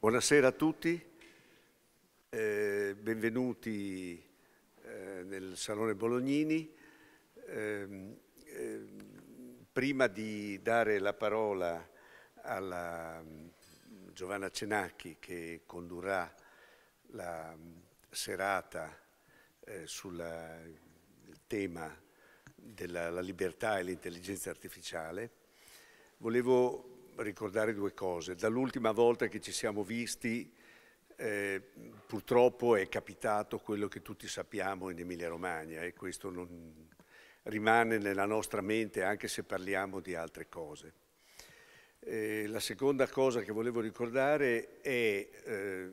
Buonasera a tutti, eh, benvenuti eh, nel Salone Bolognini. Ehm, eh, prima di dare la parola alla mm, Giovanna Cenacchi che condurrà la mm, serata eh, sul tema della libertà e l'intelligenza artificiale, volevo ricordare due cose. Dall'ultima volta che ci siamo visti, eh, purtroppo è capitato quello che tutti sappiamo in Emilia-Romagna e questo non rimane nella nostra mente anche se parliamo di altre cose. Eh, la seconda cosa che volevo ricordare è eh,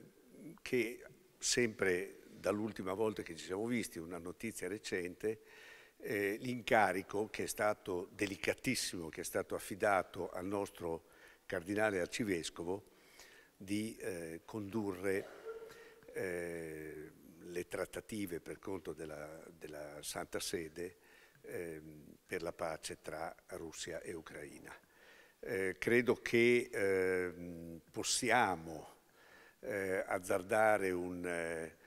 che sempre dall'ultima volta che ci siamo visti, una notizia recente, eh, l'incarico che è stato delicatissimo, che è stato affidato al nostro cardinale arcivescovo, di eh, condurre eh, le trattative per conto della, della Santa Sede eh, per la pace tra Russia e Ucraina. Eh, credo che ehm, possiamo eh, azzardare un, eh,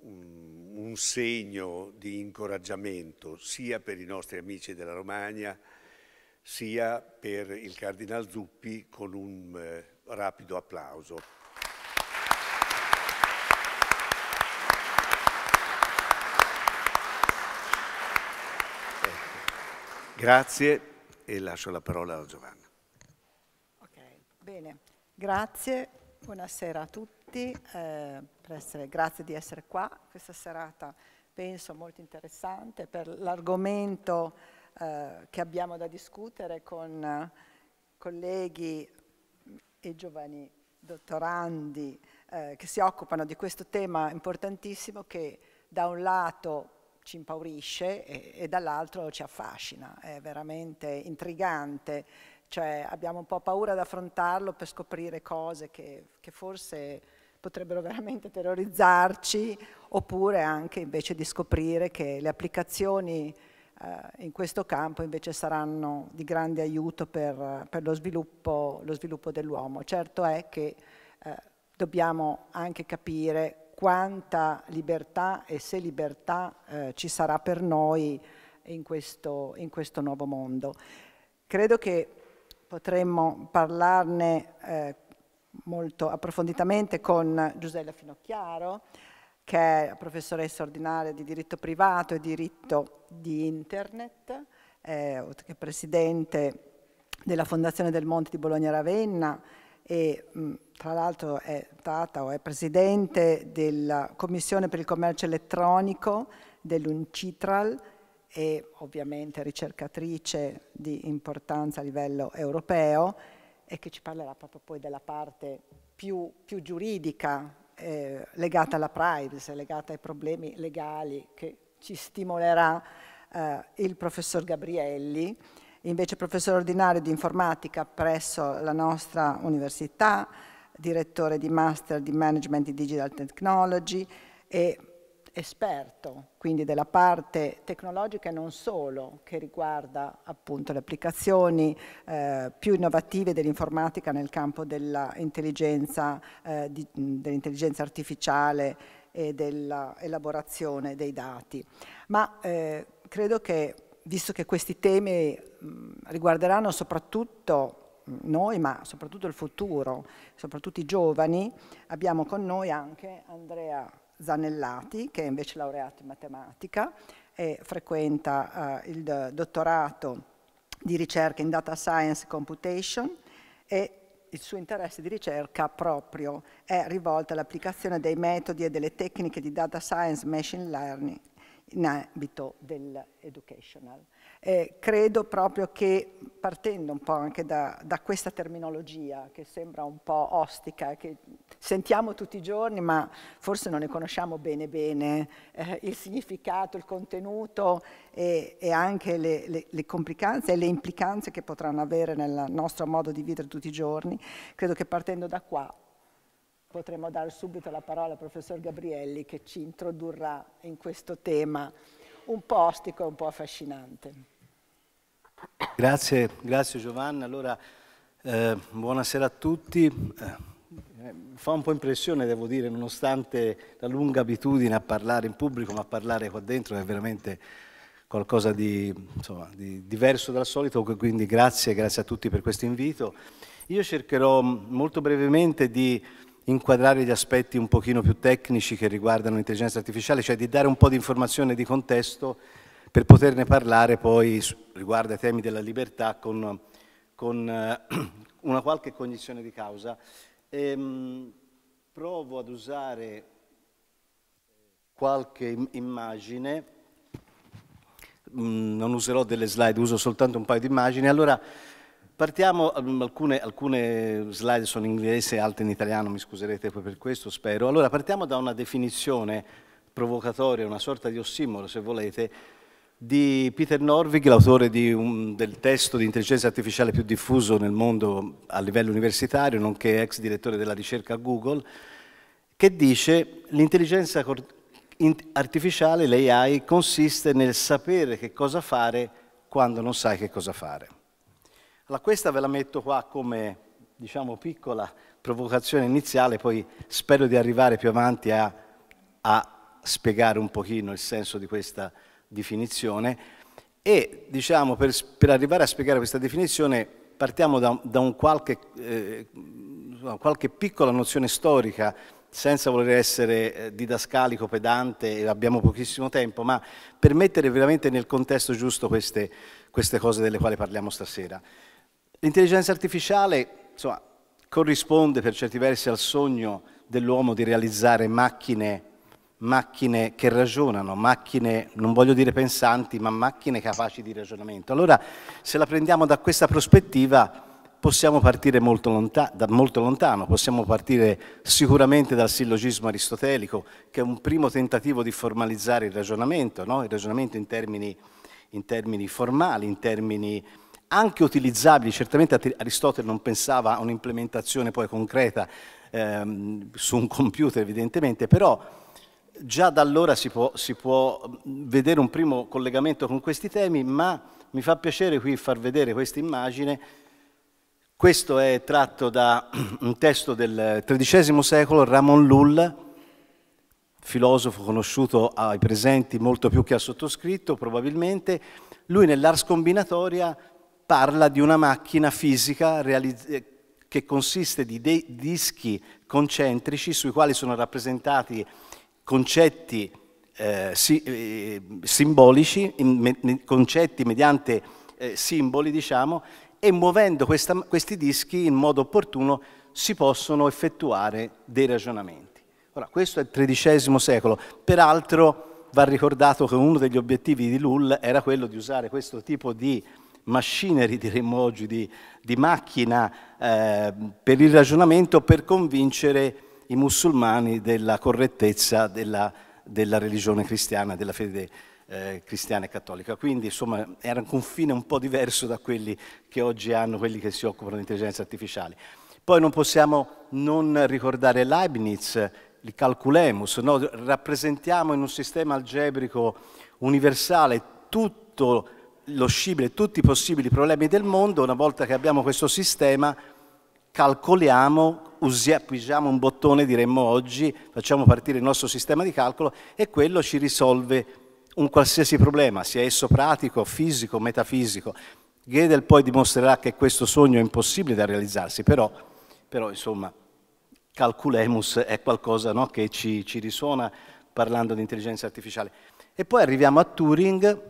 un, un segno di incoraggiamento sia per i nostri amici della Romagna, sia per il Cardinal Zuppi con un eh, rapido applauso. Ecco. Grazie e lascio la parola a Giovanna. Ok, bene. Grazie, buonasera a tutti, eh, essere, grazie di essere qua questa serata penso molto interessante per l'argomento eh, che abbiamo da discutere con eh, colleghi e giovani dottorandi eh, che si occupano di questo tema importantissimo che da un lato ci impaurisce e, e dall'altro ci affascina, è veramente intrigante, cioè abbiamo un po' paura ad affrontarlo per scoprire cose che, che forse potrebbero veramente terrorizzarci oppure anche invece di scoprire che le applicazioni eh, in questo campo invece saranno di grande aiuto per, per lo sviluppo, lo sviluppo dell'uomo. Certo è che eh, dobbiamo anche capire quanta libertà e se libertà eh, ci sarà per noi in questo, in questo, nuovo mondo. Credo che potremmo parlarne eh, molto approfonditamente con Giusella Finocchiaro, che è professoressa ordinaria di diritto privato e diritto di internet, eh, che è presidente della Fondazione del Monte di Bologna-Ravenna e mh, mm, tra l'altro è stata o è presidente della Commissione per il Commercio Elettronico dell'Uncitral e ovviamente ricercatrice di importanza a livello europeo e che ci parlerà proprio poi della parte più, più giuridica eh, legata alla privacy, legata ai problemi legali che ci stimolerà eh, il professor Gabrielli, invece professore ordinario di informatica presso la nostra università, direttore di Master di Management in Digital Technology e esperto, quindi della parte tecnologica e non solo, che riguarda appunto le applicazioni eh, più innovative dell'informatica nel campo eh, dell'intelligenza eh, dell artificiale e dell'elaborazione dei dati. Ma eh, credo che, visto che questi temi mh, riguarderanno soprattutto noi, ma soprattutto il futuro, soprattutto i giovani, abbiamo con noi anche Andrea Zanellati, che è invece laureato in matematica e frequenta eh, il dottorato di ricerca in Data Science Computation e il suo interesse di ricerca proprio è rivolto all'applicazione dei metodi e delle tecniche di Data Science Machine Learning in ambito dell'educational. Eh, credo proprio che, partendo un po' anche da, da, questa terminologia che sembra un po' ostica, che sentiamo tutti i giorni ma forse non ne conosciamo bene bene, eh, il significato, il contenuto e, e anche le, le, le, complicanze e le implicanze che potranno avere nel nostro modo di vivere tutti i giorni, credo che partendo da qua potremo dare subito la parola al professor Gabrielli che ci introdurrà in questo tema un po' ostico e un po' affascinante. Grazie, grazie Giovanna. Allora, eh, buonasera a tutti. Eh, fa un po' impressione, devo dire, nonostante la lunga abitudine a parlare in pubblico, ma parlare qua dentro è veramente qualcosa di, insomma, di diverso dal solito, quindi grazie, grazie a tutti per questo invito. Io cercherò molto brevemente di inquadrare gli aspetti un pochino più tecnici che riguardano l'intelligenza artificiale, cioè di dare un po' di informazione di contesto per poterne parlare poi riguardo ai temi della libertà con, con eh, una qualche cognizione di causa. Ehm, provo ad usare qualche immagine, mm, non userò delle slide, uso soltanto un paio di immagini. Allora, partiamo, mm, alcune, alcune slide sono in inglese, altre in italiano, mi scuserete poi per questo, spero. Allora, partiamo da una definizione provocatoria, una sorta di ossimoro, se volete, di Peter Norvig, l'autore del testo di intelligenza artificiale più diffuso nel mondo a livello universitario, nonché ex direttore della ricerca a Google, che dice l'intelligenza artificiale, l'AI, consiste nel sapere che cosa fare quando non sai che cosa fare. Allora, questa ve la metto qua come diciamo, piccola provocazione iniziale, poi spero di arrivare più avanti a, a spiegare un pochino il senso di questa definizione e diciamo, per, per, arrivare a spiegare questa definizione partiamo da, da un qualche, eh, qualche piccola nozione storica senza voler essere eh, didascalico, pedante, abbiamo pochissimo tempo, ma per mettere veramente nel contesto giusto queste, queste cose delle quali parliamo stasera. L'intelligenza artificiale insomma, corrisponde per certi versi al sogno dell'uomo di realizzare macchine macchine che ragionano, macchine, non voglio dire pensanti, ma macchine capaci di ragionamento. Allora, se la prendiamo da questa prospettiva, possiamo partire molto, lonta da molto lontano, possiamo partire sicuramente dal sillogismo aristotelico, che è un primo tentativo di formalizzare il ragionamento, no? il ragionamento in termini, in termini formali, in termini anche utilizzabili, certamente Aristotele non pensava a un'implementazione poi concreta ehm, su un computer evidentemente, però già da allora si può, si può, mm, vedere un primo collegamento con questi temi, ma mi fa piacere qui far vedere questa immagine. Questo è tratto da un testo del XIII secolo, Ramon Lull, filosofo conosciuto ai presenti molto più che al sottoscritto probabilmente. Lui nell'Ars Combinatoria parla di una macchina fisica eh, che consiste di dei dischi concentrici sui quali sono rappresentati concetti eh, eh simbolici, concetti mediante eh, simboli, diciamo, e muovendo questa, questi dischi in modo opportuno si possono effettuare dei ragionamenti. Ora, questo è il XIII secolo, peraltro va ricordato che uno degli obiettivi di Lull era quello di usare questo tipo di machinery, diremmo oggi, di, di macchina eh, per il ragionamento per convincere i musulmani della correttezza della, della religione cristiana, della fede eh, cristiana e cattolica. Quindi insomma era un confine un po' diverso da quelli che oggi hanno quelli che si occupano di intelligenza artificiale. Poi non possiamo non ricordare Leibniz, il calculemus, no? rappresentiamo in un sistema algebrico universale tutto lo scibile, tutti i possibili problemi del mondo, una volta che abbiamo questo sistema calcoliamo usiamo un bottone, diremmo oggi, facciamo partire il nostro sistema di calcolo e quello ci risolve un qualsiasi problema, sia esso pratico, fisico, metafisico. Gödel poi dimostrerà che questo sogno è impossibile da realizzarsi, però, però insomma, calculemus è qualcosa no, che ci, ci risuona parlando di intelligenza artificiale. E poi arriviamo a Turing,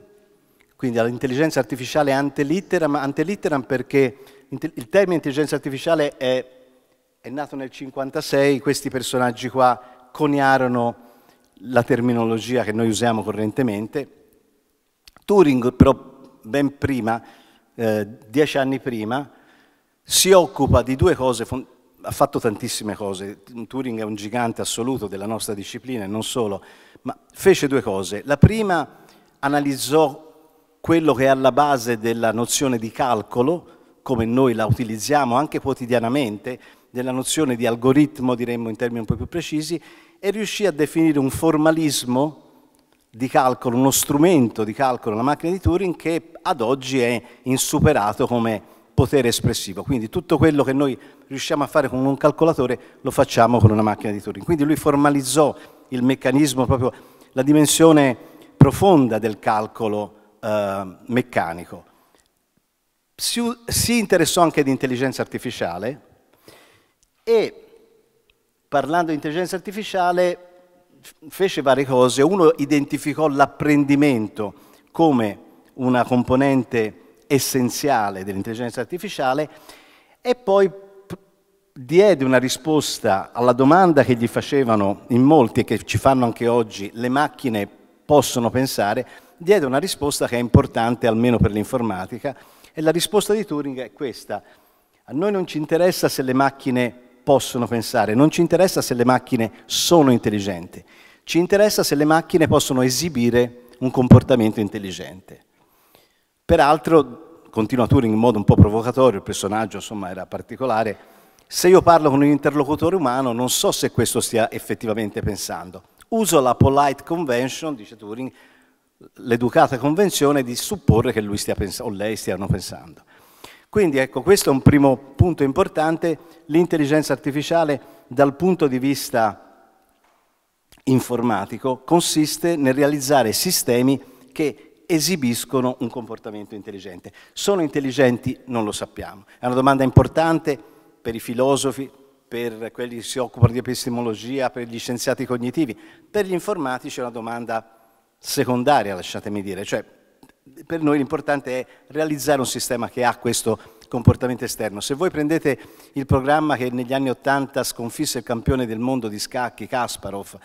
quindi all'intelligenza artificiale ante litteram perché il termine intelligenza artificiale è è nato nel 1956, questi personaggi qua coniarono la terminologia che noi usiamo correntemente. Turing però ben prima, eh, dieci anni prima, si occupa di due cose, ha fatto tantissime cose, Turing è un gigante assoluto della nostra disciplina e non solo, ma fece due cose. La prima analizzò quello che è alla base della nozione di calcolo, come noi la utilizziamo anche quotidianamente, della nozione di algoritmo, diremmo in termini un po' più precisi, e riuscì a definire un formalismo di calcolo, uno strumento di calcolo, la macchina di Turing, che ad oggi è insuperato come potere espressivo. Quindi tutto quello che noi riusciamo a fare con un calcolatore lo facciamo con una macchina di Turing. Quindi lui formalizzò il meccanismo, proprio la dimensione profonda del calcolo eh, meccanico. Si, si interessò anche di intelligenza artificiale, e parlando di intelligenza artificiale fece varie cose. Uno identificò l'apprendimento come una componente essenziale dell'intelligenza artificiale e poi diede una risposta alla domanda che gli facevano in molti e che ci fanno anche oggi, le macchine possono pensare, diede una risposta che è importante almeno per l'informatica e la risposta di Turing è questa. A noi non ci interessa se le macchine possono pensare, non ci interessa se le macchine sono intelligenti, ci interessa se le macchine possono esibire un comportamento intelligente. Peraltro, continua Turing in modo un po' provocatorio, il personaggio insomma era particolare, se io parlo con un interlocutore umano non so se questo stia effettivamente pensando. Uso la polite convention, dice Turing, l'educata convenzione di supporre che lui stia o lei stiano pensando. Quindi ecco, questo è un primo punto importante, l'intelligenza artificiale dal punto di vista informatico consiste nel realizzare sistemi che esibiscono un comportamento intelligente. Sono intelligenti? Non lo sappiamo. È una domanda importante per i filosofi, per quelli che si occupano di epistemologia, per gli scienziati cognitivi. Per gli informatici è una domanda secondaria, lasciatemi dire, cioè per noi l'importante è realizzare un sistema che ha questo comportamento esterno. Se voi prendete il programma che negli anni 80 sconfisse il campione del mondo di scacchi, Kasparov,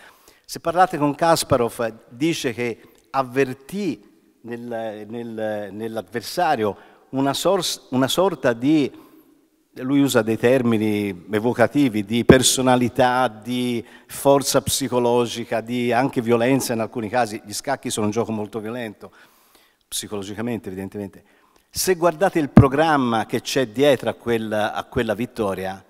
se parlate con Kasparov dice che avvertì nel, nel, nell'avversario una, una, sorta di, lui usa dei termini evocativi, di personalità, di forza psicologica, di anche violenza in alcuni casi, gli scacchi sono un gioco molto violento, psicologicamente evidentemente, se guardate il programma che c'è dietro a quella, a quella vittoria,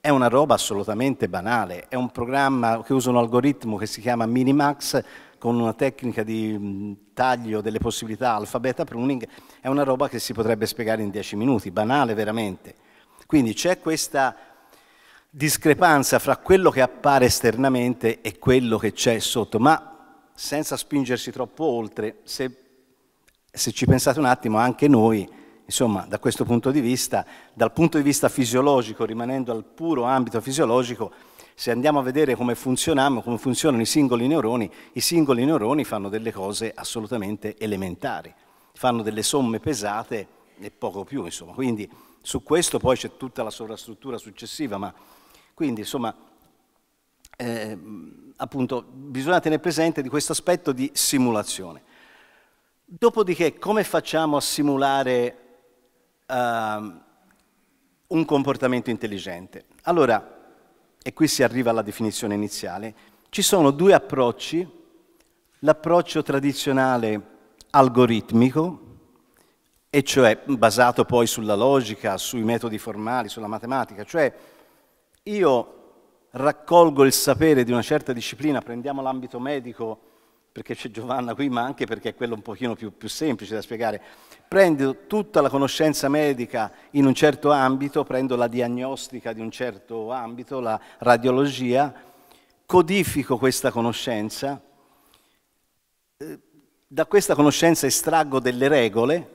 è una roba assolutamente banale, è un programma che usa un algoritmo che si chiama Minimax con una tecnica di mm, taglio delle possibilità alfabeta pruning, è una roba che si potrebbe spiegare in dieci minuti, banale veramente. Quindi c'è questa discrepanza fra quello che appare esternamente e quello che c'è sotto, ma senza spingersi troppo oltre, se se ci pensate un attimo, anche noi, insomma, da questo punto di vista, dal punto di vista fisiologico, rimanendo al puro ambito fisiologico, se andiamo a vedere come funzioniamo, come funzionano i singoli neuroni, i singoli neuroni fanno delle cose assolutamente elementari, fanno delle somme pesate e poco più, insomma. Quindi su questo poi c'è tutta la sovrastruttura successiva, ma quindi, insomma, eh, appunto, bisogna tenere presente di questo aspetto di simulazione. Dopodiché, come facciamo a simulare uh, un comportamento intelligente? Allora, e qui si arriva alla definizione iniziale, ci sono due approcci, l'approccio tradizionale algoritmico, e cioè basato poi sulla logica, sui metodi formali, sulla matematica, cioè io raccolgo il sapere di una certa disciplina, prendiamo l'ambito medico, perché c'è Giovanna qui, ma anche perché è quello un pochino più, più semplice da spiegare. Prendo tutta la conoscenza medica in un certo ambito, prendo la diagnostica di un certo ambito, la radiologia, codifico questa conoscenza, eh, da questa conoscenza estraggo delle regole,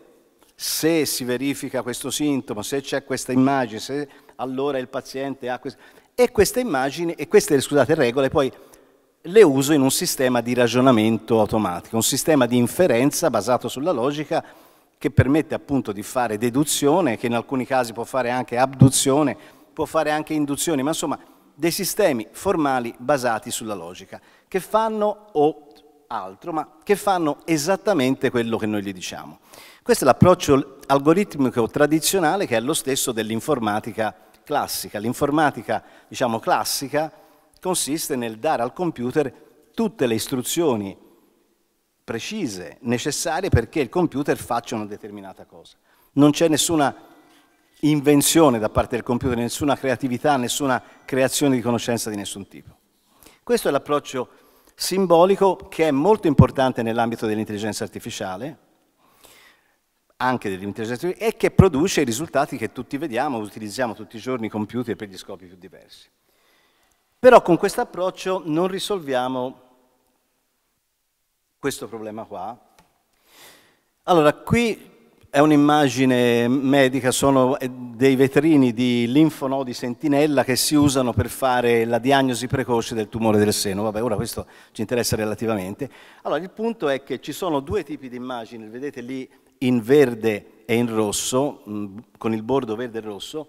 se si verifica questo sintomo, se c'è questa immagine, se allora il paziente ha questo... E queste immagini, e queste, scusate, regole poi le uso in un sistema di ragionamento automatico, un sistema di inferenza basato sulla logica che permette appunto di fare deduzione, che in alcuni casi può fare anche abduzione, può fare anche induzione, ma insomma dei sistemi formali basati sulla logica, che fanno o altro, ma che fanno esattamente quello che noi gli diciamo. Questo è l'approccio algoritmico tradizionale che è lo stesso dell'informatica classica. L'informatica, diciamo, classica consiste nel dare al computer tutte le istruzioni precise, necessarie perché il computer faccia una determinata cosa. Non c'è nessuna invenzione da parte del computer, nessuna creatività, nessuna creazione di conoscenza di nessun tipo. Questo è l'approccio simbolico che è molto importante nell'ambito dell'intelligenza artificiale, anche dell'intelligenza artificiale, e che produce i risultati che tutti vediamo, utilizziamo tutti i giorni i computer per gli scopi più diversi. Però con questo approccio non risolviamo questo problema qua. Allora, qui è un'immagine medica, sono eh, dei vetrini di linfonodi sentinella che si usano per fare la diagnosi precoce del tumore del seno. Vabbè, ora questo ci interessa relativamente. Allora, il punto è che ci sono due tipi di immagini, vedete lì in verde e in rosso, mm, con il bordo verde e rosso.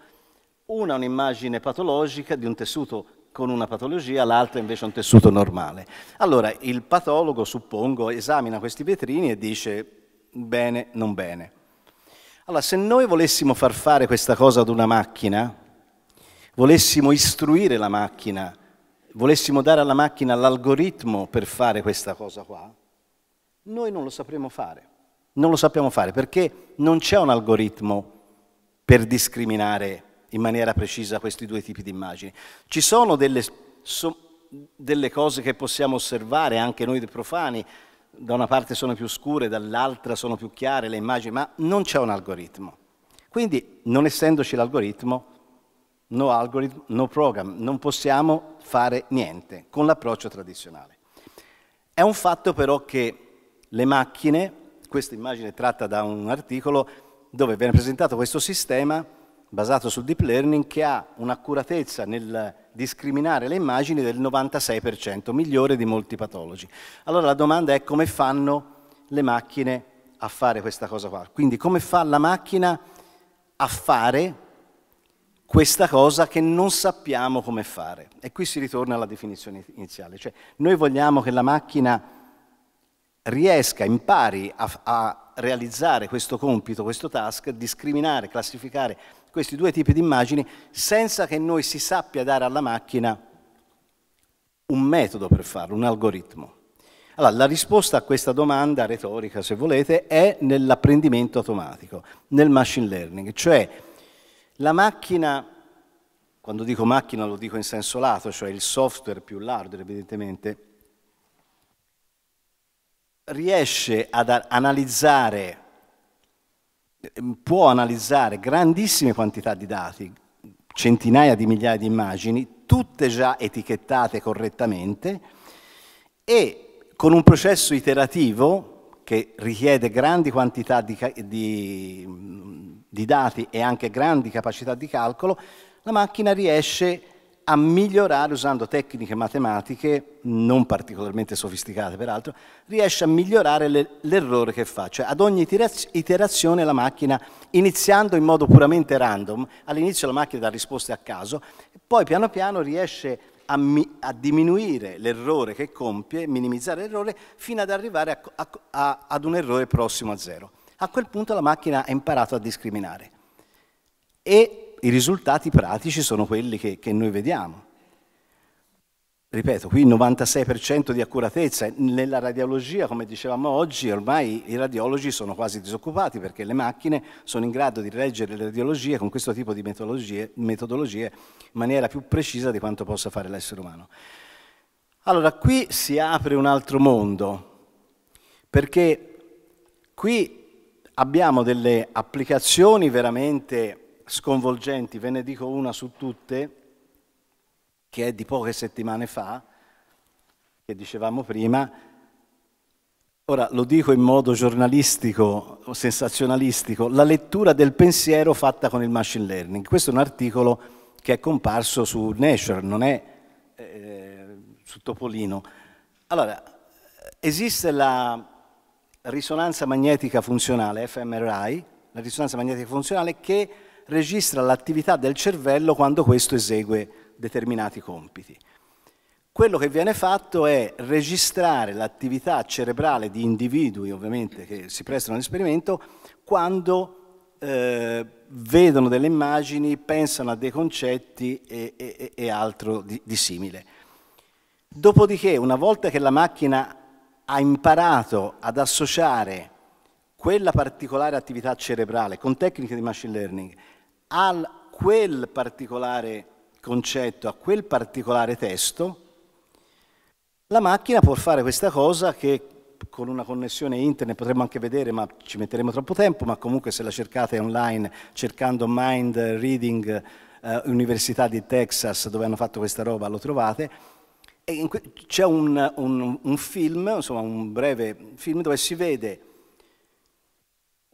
Una è un'immagine patologica di un tessuto con una patologia, l'altra invece è un tessuto normale. Allora il patologo, suppongo, esamina questi vetrini e dice bene, non bene. Allora se noi volessimo far fare questa cosa ad una macchina, volessimo istruire la macchina, volessimo dare alla macchina l'algoritmo per fare questa cosa qua, noi non lo sapremmo fare. Non lo sappiamo fare perché non c'è un algoritmo per discriminare in maniera precisa questi due tipi di immagini. Ci sono delle, so, delle cose che possiamo osservare anche noi profani, da una parte sono più scure, dall'altra sono più chiare le immagini, ma non c'è un algoritmo. Quindi, non essendoci l'algoritmo, no algorithm, no program, non possiamo fare niente con l'approccio tradizionale. È un fatto però che le macchine, questa immagine è tratta da un articolo dove viene presentato questo sistema basato sul deep learning che ha un'accuratezza nel discriminare le immagini del 96%, migliore di molti patologi. Allora la domanda è come fanno le macchine a fare questa cosa qua? Quindi come fa la macchina a fare questa cosa che non sappiamo come fare? E qui si ritorna alla definizione iniziale, cioè noi vogliamo che la macchina riesca, impari a, a realizzare questo compito, questo task, discriminare, classificare questi due tipi di immagini senza che noi si sappia dare alla macchina un metodo per farlo, un algoritmo. Allora, la risposta a questa domanda retorica, se volete, è nell'apprendimento automatico, nel machine learning, cioè la macchina, quando dico macchina lo dico in senso lato, cioè il software più l'hardware evidentemente, riesce ad analizzare Ehm, può analizzare grandissime quantità di dati, centinaia di migliaia di immagini, tutte già etichettate correttamente e con un processo iterativo che richiede grandi quantità di, di, di dati e anche grandi capacità di calcolo, la macchina riesce a a migliorare usando tecniche matematiche non particolarmente sofisticate peraltro, riesce a migliorare le, l'errore che fa, cioè ad ogni iterazione la macchina, iniziando in modo puramente random, all'inizio la macchina dà risposte a caso, poi piano piano riesce a, mi, a diminuire l'errore che compie, minimizzare l'errore, fino ad arrivare a, a, ad un errore prossimo a zero. A quel punto la macchina ha imparato a discriminare. E i risultati pratici sono quelli che, che noi vediamo. Ripeto, qui il 96% di accuratezza. Nella radiologia, come dicevamo oggi, ormai i radiologi sono quasi disoccupati perché le macchine sono in grado di leggere le radiologie con questo tipo di metodologie in maniera più precisa di quanto possa fare l'essere umano. Allora, qui si apre un altro mondo, perché qui abbiamo delle applicazioni veramente sconvolgenti, ve ne dico una su tutte, che è di poche settimane fa, che dicevamo prima. Ora lo dico in modo giornalistico, sensazionalistico, la lettura del pensiero fatta con il machine learning. Questo è un articolo che è comparso su Nature, non è eh, su Topolino. Allora, esiste la risonanza magnetica funzionale, fMRI, la risonanza magnetica funzionale che registra l'attività del cervello quando questo esegue determinati compiti. Quello che viene fatto è registrare l'attività cerebrale di individui, ovviamente, che si prestano all'esperimento, quando eh, vedono delle immagini, pensano a dei concetti e, e, e altro di, di simile. Dopodiché, una volta che la macchina ha imparato ad associare quella particolare attività cerebrale con tecniche di machine learning a quel particolare concetto, a quel particolare testo, la macchina può fare questa cosa che con una connessione internet potremmo anche vedere, ma ci metteremo troppo tempo, ma comunque se la cercate online cercando Mind Reading eh, Università di Texas dove hanno fatto questa roba lo trovate. C'è un, un, un film, insomma un breve film dove si vede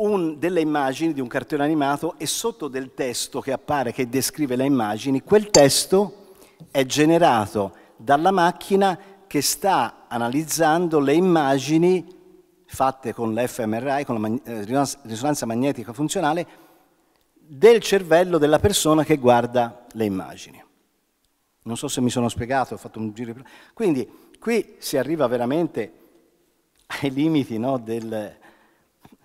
un, delle immagini di un cartone animato e sotto del testo che appare, che descrive le immagini, quel testo è generato dalla macchina che sta analizzando le immagini fatte con l'FMRI, con la eh, risonanza magnetica funzionale, del cervello della persona che guarda le immagini. Non so se mi sono spiegato, ho fatto un giro. Quindi qui si arriva veramente ai limiti no, del,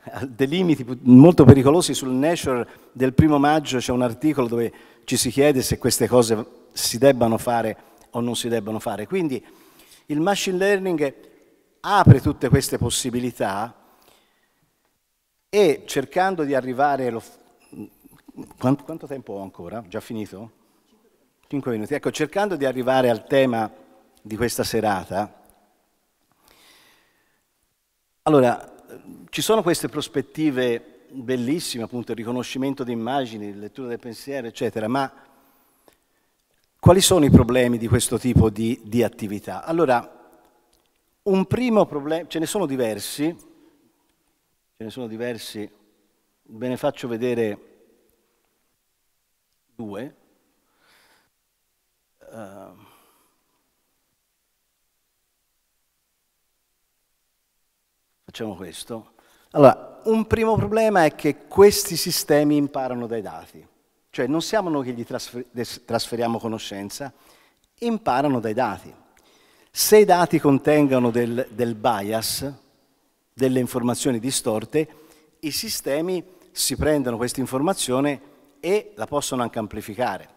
eh, dei limiti molto pericolosi sul Nature del primo maggio c'è un articolo dove ci si chiede se queste cose si debbano fare o non si debbano fare. Quindi il machine learning apre tutte queste possibilità e cercando di arrivare... Lo... Quanto, quanto tempo ho ancora? Già finito? Cinque minuti. Ecco, cercando di arrivare al tema di questa serata. Allora, ci sono queste prospettive bellissime, appunto il riconoscimento di immagini, lettura del pensiero, eccetera, ma quali sono i problemi di questo tipo di, di attività? Allora, un primo problema, ce ne sono diversi, ce ne sono diversi, ve ne faccio vedere due. Uh, facciamo questo. Allora, un primo problema è che questi sistemi imparano dai dati, cioè non siamo noi che gli trasferiamo conoscenza, imparano dai dati. Se i dati contengono del, del bias, delle informazioni distorte, i sistemi si prendono questa informazione e la possono anche amplificare.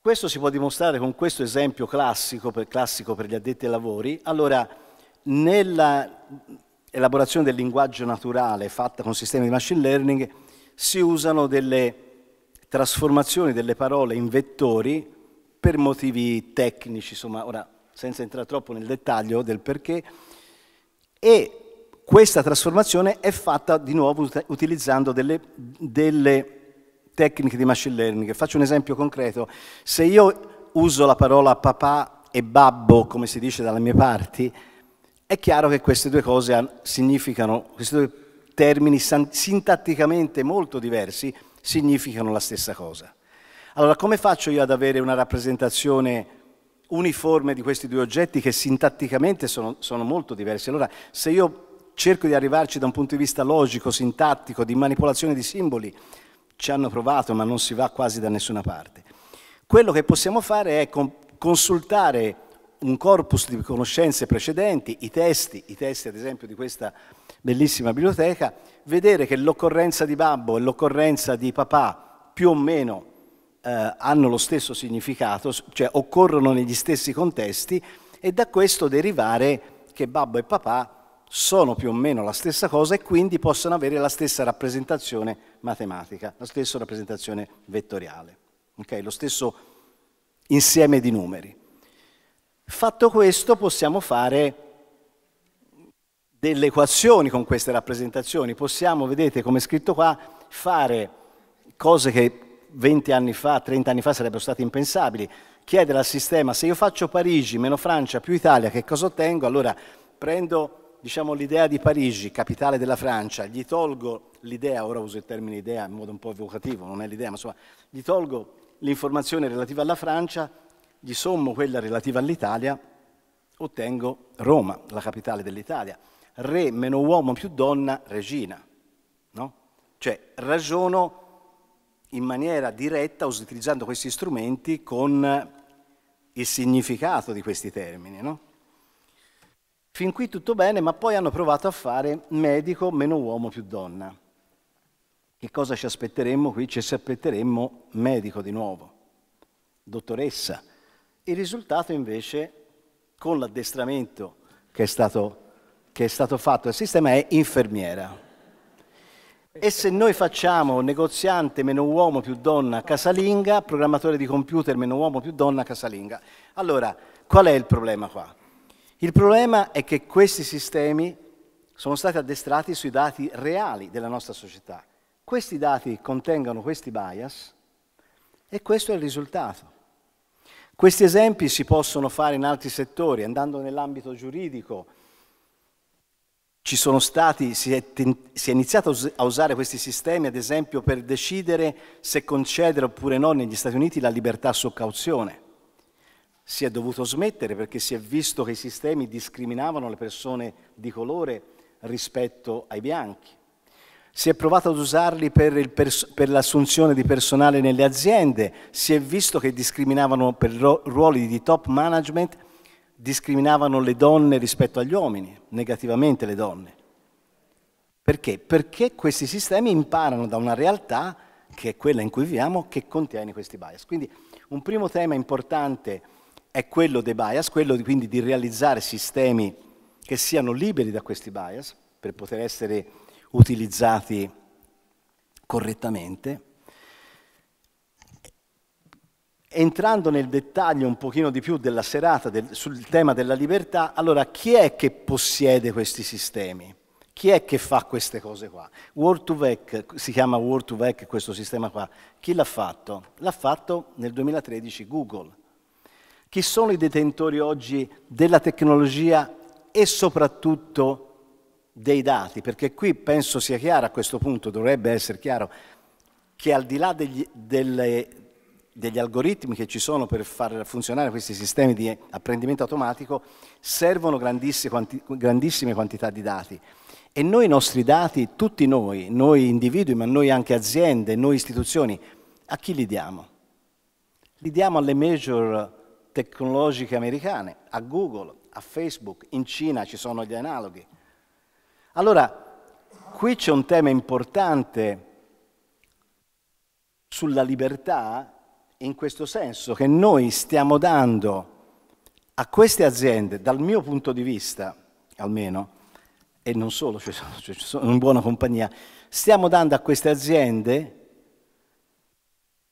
Questo si può dimostrare con questo esempio classico per, classico per gli addetti ai lavori. Allora, nella, elaborazione del linguaggio naturale fatta con sistemi di machine learning si usano delle trasformazioni delle parole in vettori per motivi tecnici, insomma, ora senza entrare troppo nel dettaglio del perché, e questa trasformazione è fatta di nuovo utilizzando delle, delle tecniche di machine learning. Faccio un esempio concreto. Se io uso la parola papà e babbo, come si dice dalle mie parti, è chiaro che queste due cose significano, questi due termini sintatticamente molto diversi significano la stessa cosa. Allora, come faccio io ad avere una rappresentazione uniforme di questi due oggetti che sintatticamente sono, sono molto diversi? Allora, se io cerco di arrivarci da un punto di vista logico, sintattico, di manipolazione di simboli, ci hanno provato ma non si va quasi da nessuna parte. Quello che possiamo fare è consultare un corpus di conoscenze precedenti, i testi, i testi ad esempio di questa bellissima biblioteca, vedere che l'occorrenza di babbo e l'occorrenza di papà più o meno eh, hanno lo stesso significato, cioè occorrono negli stessi contesti e da questo derivare che babbo e papà sono più o meno la stessa cosa e quindi possono avere la stessa rappresentazione matematica, la stessa rappresentazione vettoriale, okay? lo stesso insieme di numeri. Fatto questo possiamo fare delle equazioni con queste rappresentazioni, possiamo, vedete come è scritto qua, fare cose che 20 anni fa, 30 anni fa sarebbero state impensabili, chiedere al sistema se io faccio Parigi meno Francia più Italia che cosa ottengo, allora prendo diciamo, l'idea di Parigi, capitale della Francia, gli tolgo l'idea, ora uso il termine idea in modo un po' evocativo, non è l'idea, ma insomma, gli tolgo l'informazione relativa alla Francia, gli sommo quella relativa all'Italia, ottengo Roma, la capitale dell'Italia. Re meno uomo più donna, regina. No? Cioè ragiono in maniera diretta, utilizzando questi strumenti, con il significato di questi termini. No? Fin qui tutto bene, ma poi hanno provato a fare medico meno uomo più donna. Che cosa ci aspetteremmo qui? Ci aspetteremmo medico di nuovo, dottoressa il risultato invece, con l'addestramento che è stato, che è stato fatto al sistema, è infermiera. E se noi facciamo negoziante meno uomo più donna casalinga, programmatore di computer meno uomo più donna casalinga, allora qual è il problema qua? Il problema è che questi sistemi sono stati addestrati sui dati reali della nostra società. Questi dati contengono questi bias e questo è il risultato. Questi esempi si possono fare in altri settori, andando nell'ambito giuridico. Ci sono stati, si è, si è iniziato a usare questi sistemi, ad esempio, per decidere se concedere oppure no negli Stati Uniti la libertà su cauzione. Si è dovuto smettere perché si è visto che i sistemi discriminavano le persone di colore rispetto ai bianchi si è provato ad usarli per, per l'assunzione di personale nelle aziende, si è visto che discriminavano per ruoli di top management, discriminavano le donne rispetto agli uomini, negativamente le donne. Perché? Perché questi sistemi imparano da una realtà che è quella in cui viviamo che contiene questi bias. Quindi un primo tema importante è quello dei bias, quello di, quindi di realizzare sistemi che siano liberi da questi bias per poter essere utilizzati correttamente. Entrando nel dettaglio un pochino di più della serata del, sul tema della libertà, allora chi è che possiede questi sistemi? Chi è che fa queste cose qua? Word2Vec, si chiama world 2 vec questo sistema qua. Chi l'ha fatto? L'ha fatto nel 2013 Google. Chi sono i detentori oggi della tecnologia e soprattutto dei dati, perché qui penso sia chiaro a questo punto, dovrebbe essere chiaro, che al di là degli, delle, degli algoritmi che ci sono per far funzionare questi sistemi di apprendimento automatico, servono grandissime, quanti, grandissime quantità di dati. E noi i nostri dati, tutti noi, noi individui, ma noi anche aziende, noi istituzioni, a chi li diamo? Li diamo alle major tecnologiche americane, a Google, a Facebook, in Cina ci sono gli analoghi. Allora, qui c'è un tema importante sulla libertà in questo senso che noi stiamo dando a queste aziende, dal mio punto di vista almeno, e non solo, cioè sono, cioè sono in buona compagnia, stiamo dando a queste aziende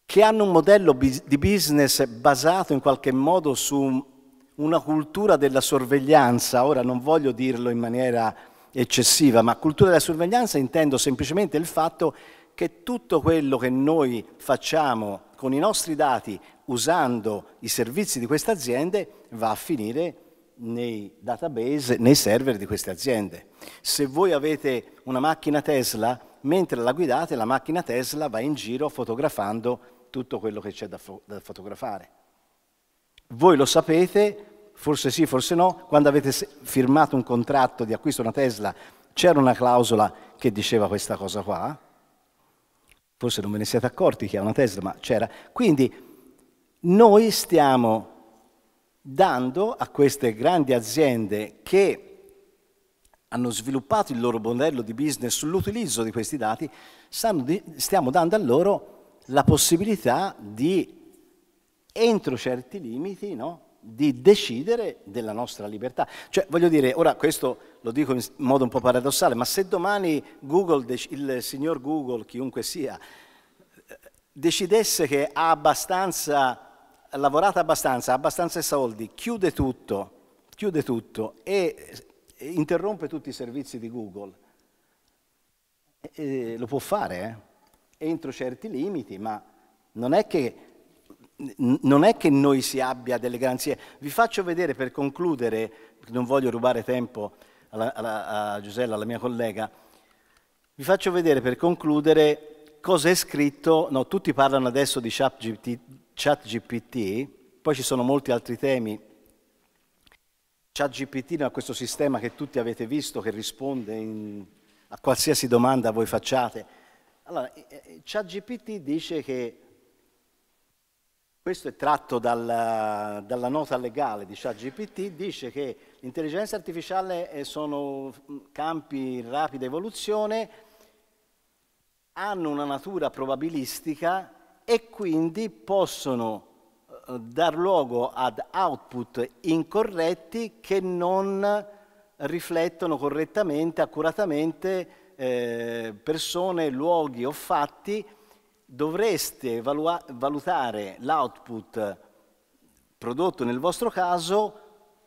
che hanno un modello di business basato in qualche modo su una cultura della sorveglianza, ora non voglio dirlo in maniera eccessiva, ma cultura della sorveglianza intendo semplicemente il fatto che tutto quello che noi facciamo con i nostri dati usando i servizi di queste aziende va a finire nei database, nei server di queste aziende. Se voi avete una macchina Tesla, mentre la guidate la macchina Tesla va in giro fotografando tutto quello che c'è da, fo da fotografare. Voi lo sapete, forse sì, forse no, quando avete firmato un contratto di acquisto di una Tesla, c'era una clausola che diceva questa cosa qua? Forse non ve ne siete accorti che è una Tesla, ma c'era. Quindi noi stiamo dando a queste grandi aziende che hanno sviluppato il loro modello di business sull'utilizzo di questi dati, stiamo dando a loro la possibilità di, entro certi limiti, no? di decidere della nostra libertà. Cioè, voglio dire, ora questo lo dico in modo un po' paradossale, ma se domani Google, il signor Google, chiunque sia, eh, decidesse che ha abbastanza, ha lavorato abbastanza, ha abbastanza soldi, chiude tutto, chiude tutto e interrompe tutti i servizi di Google, e eh, lo può fare, eh? entro certi limiti, ma non è che non è che noi si abbia delle garanzie. Vi faccio vedere per concludere, non voglio rubare tempo alla, alla, a Gisella, alla mia collega, vi faccio vedere per concludere cosa è scritto, no, tutti parlano adesso di ChatGPT, ChatGPT poi ci sono molti altri temi. ChatGPT è questo sistema che tutti avete visto, che risponde in, a qualsiasi domanda voi facciate. Allora, eh, eh, ChatGPT dice che questo è tratto dalla, dalla nota legale di ChatGPT, dice che l'intelligenza artificiale eh, sono campi in rapida evoluzione, hanno una natura probabilistica e quindi possono eh, dar luogo ad output incorretti che non riflettono correttamente, accuratamente eh, persone, luoghi o fatti dovreste valua- valutare l'output prodotto nel vostro caso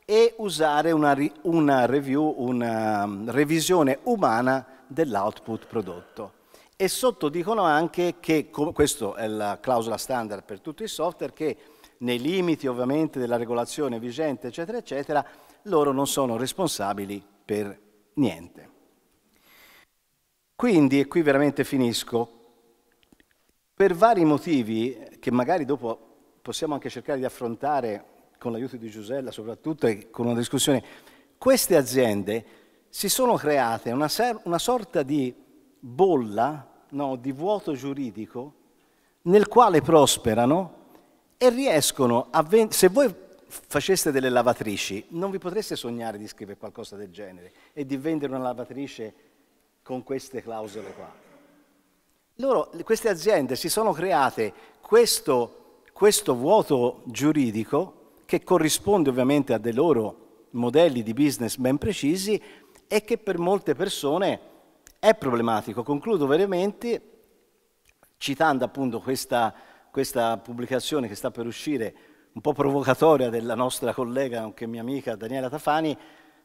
e usare una, ri- una review, una mm, revisione umana dell'output prodotto. E sotto dicono anche che, com- questa è la clausola standard per tutti i software, che nei limiti ovviamente della regolazione vigente, eccetera, eccetera, loro non sono responsabili per niente. Quindi, e qui veramente finisco, per vari motivi che magari dopo possiamo anche cercare di affrontare con l'aiuto di Giusella soprattutto e con una discussione, queste aziende si sono create una, una sorta di bolla, no, di vuoto giuridico nel quale prosperano e riescono a vendere, se voi faceste delle lavatrici, non vi potreste sognare di scrivere qualcosa del genere e di vendere una lavatrice con queste clausole qua. Loro, queste aziende si sono create questo, questo vuoto giuridico che corrisponde ovviamente a dei loro modelli di business ben precisi e che per molte persone è problematico. Concludo veramente citando appunto questa, questa pubblicazione che sta per uscire, un po' provocatoria della nostra collega, anche mia amica Daniela Tafani,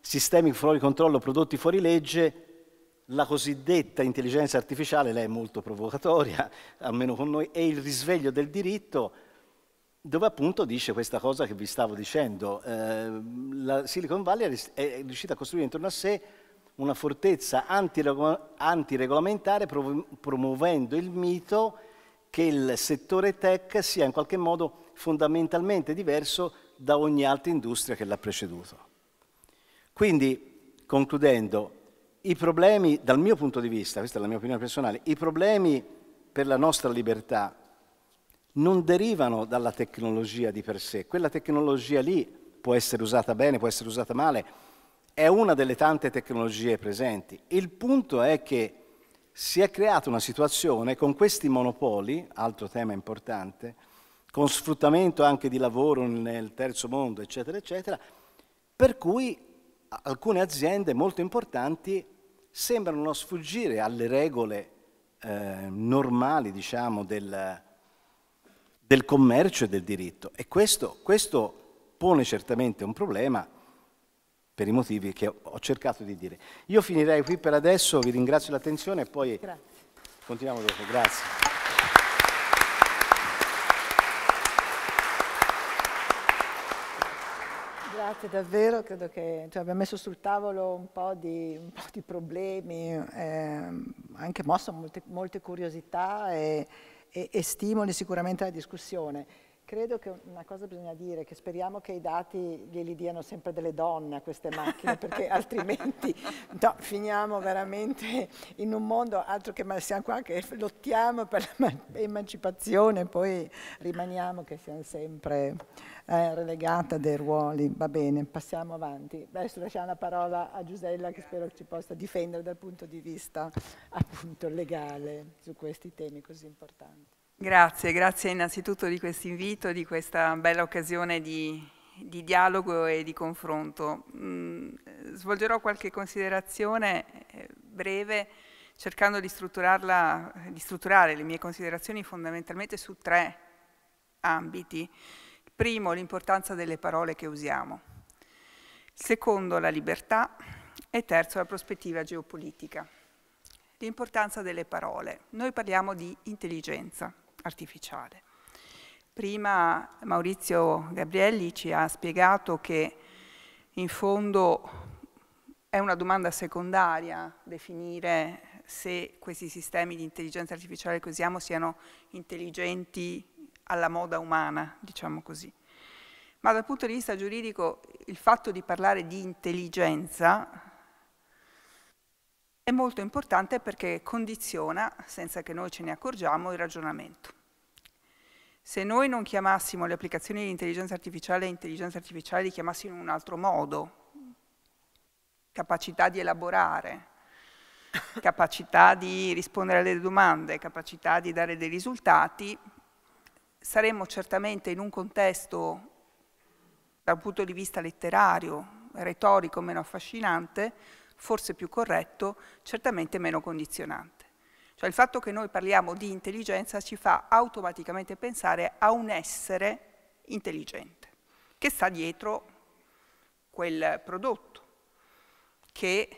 Sistemi fuori controllo, prodotti fuori legge, la cosiddetta intelligenza artificiale, lei è molto provocatoria, almeno con noi, è il risveglio del diritto, dove appunto dice questa cosa che vi stavo dicendo. Eh, la Silicon Valley è riuscita a costruire intorno a sé una fortezza antiregolamentare promuovendo il mito che il settore tech sia in qualche modo fondamentalmente diverso da ogni altra industria che l'ha preceduto. Quindi, concludendo, i problemi, dal mio punto di vista, questa è la mia opinione personale, i problemi per la nostra libertà non derivano dalla tecnologia di per sé. Quella tecnologia lì può essere usata bene, può essere usata male, è una delle tante tecnologie presenti. Il punto è che si è creata una situazione con questi monopoli, altro tema importante, con sfruttamento anche di lavoro nel terzo mondo, eccetera, eccetera, per cui alcune aziende molto importanti sembrano sfuggire alle regole eh, normali diciamo, del, del, commercio e del diritto. E questo, questo, pone certamente un problema per i motivi che ho cercato di dire. Io finirei qui per adesso, vi ringrazio l'attenzione e poi Grazie. continuiamo dopo. Grazie. grazie davvero, credo che cioè, abbiamo messo sul tavolo un po' di, un po di problemi, ehm, anche mosso molte, molte curiosità e, e, e stimoli sicuramente alla discussione credo che una cosa bisogna dire, che speriamo che i dati glieli diano sempre delle donne a queste macchine, perché altrimenti no, finiamo veramente in un mondo altro che ma siamo qua che lottiamo per l'emancipazione, poi rimaniamo che siamo sempre eh, relegata dei ruoli. Va bene, passiamo avanti. Adesso lasciamo la parola a Giusella che spero ci possa difendere dal punto di vista appunto legale su questi temi così importanti. Grazie, grazie innanzitutto di questo invito, di questa bella occasione di, di, dialogo e di confronto. Mm, svolgerò qualche considerazione eh, breve cercando di, di strutturare le mie considerazioni fondamentalmente su tre ambiti. primo, l'importanza delle parole che usiamo. secondo, la libertà. E terzo, la prospettiva geopolitica. L'importanza delle parole. Noi parliamo di intelligenza artificiale. Prima Maurizio Gabrielli ci ha spiegato che in fondo è una domanda secondaria definire se questi sistemi di intelligenza artificiale che usiamo siano intelligenti alla moda umana, diciamo così. Ma dal punto di vista giuridico il fatto di parlare di intelligenza è molto importante perché condiziona, senza che noi ce ne accorgiamo, il ragionamento. Se noi non chiamassimo le applicazioni di intelligenza artificiale intelligenza artificiale, li chiamassimo in un altro modo, capacità di elaborare, capacità di rispondere alle domande, capacità di dare dei risultati, saremmo certamente in un contesto, da un punto di vista letterario, retorico, meno affascinante, forse più corretto, certamente meno condizionante. Cioè il fatto che noi parliamo di intelligenza ci fa automaticamente pensare a un essere intelligente, che sta dietro quel prodotto, che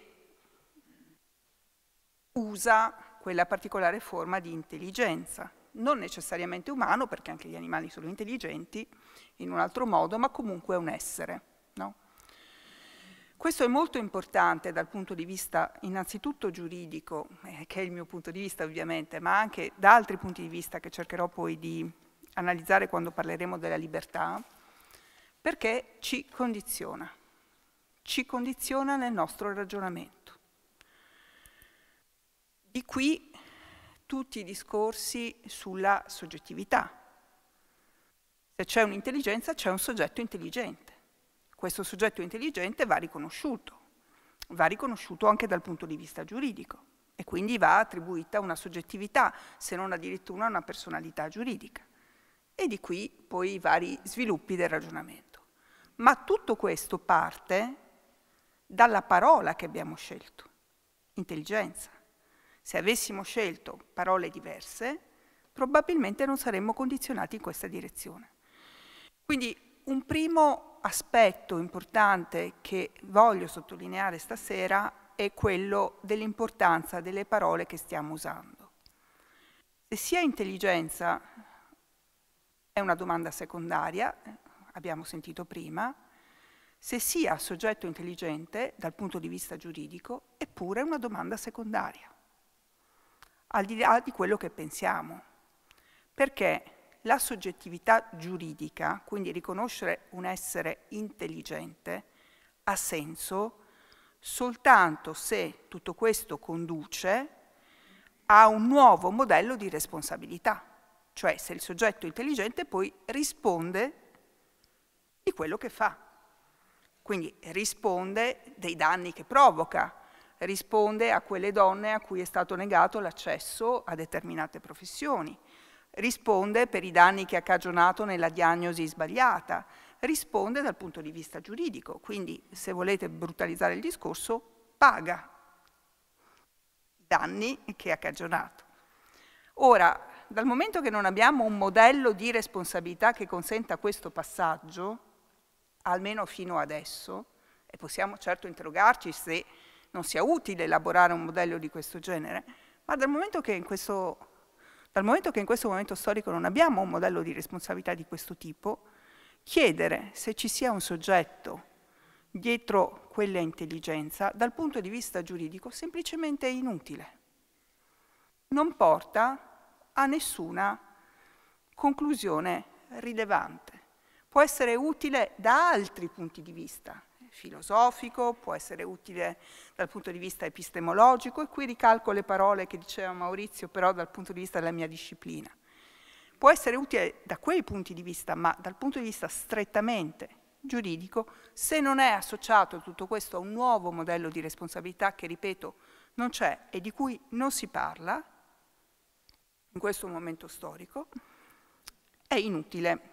usa quella particolare forma di intelligenza, non necessariamente umano, perché anche gli animali sono intelligenti in un altro modo, ma comunque è un essere. No? Questo è molto importante dal punto di vista innanzitutto giuridico, eh, che è il mio punto di vista ovviamente, ma anche da altri punti di vista che cercherò poi di analizzare quando parleremo della libertà, perché ci condiziona, ci condiziona nel nostro ragionamento. Di qui tutti i discorsi sulla soggettività. Se c'è un'intelligenza c'è un soggetto intelligente questo soggetto intelligente va riconosciuto, va riconosciuto anche dal punto di vista giuridico e quindi va attribuita una soggettività, se non addirittura una personalità giuridica. E di qui poi i vari sviluppi del ragionamento. Ma tutto questo parte dalla parola che abbiamo scelto, intelligenza. Se avessimo scelto parole diverse, probabilmente non saremmo condizionati in questa direzione. Quindi un primo aspetto importante che voglio sottolineare stasera è quello dell'importanza delle parole che stiamo usando. Se sia intelligenza è una domanda secondaria, abbiamo sentito prima, se sia soggetto intelligente dal punto di vista giuridico è pure una domanda secondaria, al di là di quello che pensiamo. Perché la soggettività giuridica, quindi riconoscere un essere intelligente, ha senso soltanto se tutto questo conduce a un nuovo modello di responsabilità, cioè se il soggetto intelligente poi risponde di quello che fa, quindi risponde dei danni che provoca, risponde a quelle donne a cui è stato negato l'accesso a determinate professioni, risponde per i danni che ha cagionato nella diagnosi sbagliata, risponde dal punto di vista giuridico, quindi se volete brutalizzare il discorso, paga i danni che ha cagionato. Ora, dal momento che non abbiamo un modello di responsabilità che consenta questo passaggio, almeno fino adesso, e possiamo certo interrogarci se non sia utile elaborare un modello di questo genere, ma dal momento che in questo dal momento che in questo momento storico non abbiamo un modello di responsabilità di questo tipo, chiedere se ci sia un soggetto dietro quella intelligenza dal punto di vista giuridico semplicemente è inutile. Non porta a nessuna conclusione rilevante. Può essere utile da altri punti di vista, filosofico, può essere utile dal punto di vista epistemologico e qui ricalco le parole che diceva Maurizio però dal punto di vista della mia disciplina. Può essere utile da quei punti di vista, ma dal punto di vista strettamente giuridico, se non è associato tutto questo a un nuovo modello di responsabilità che, ripeto, non c'è e di cui non si parla in questo momento storico, è inutile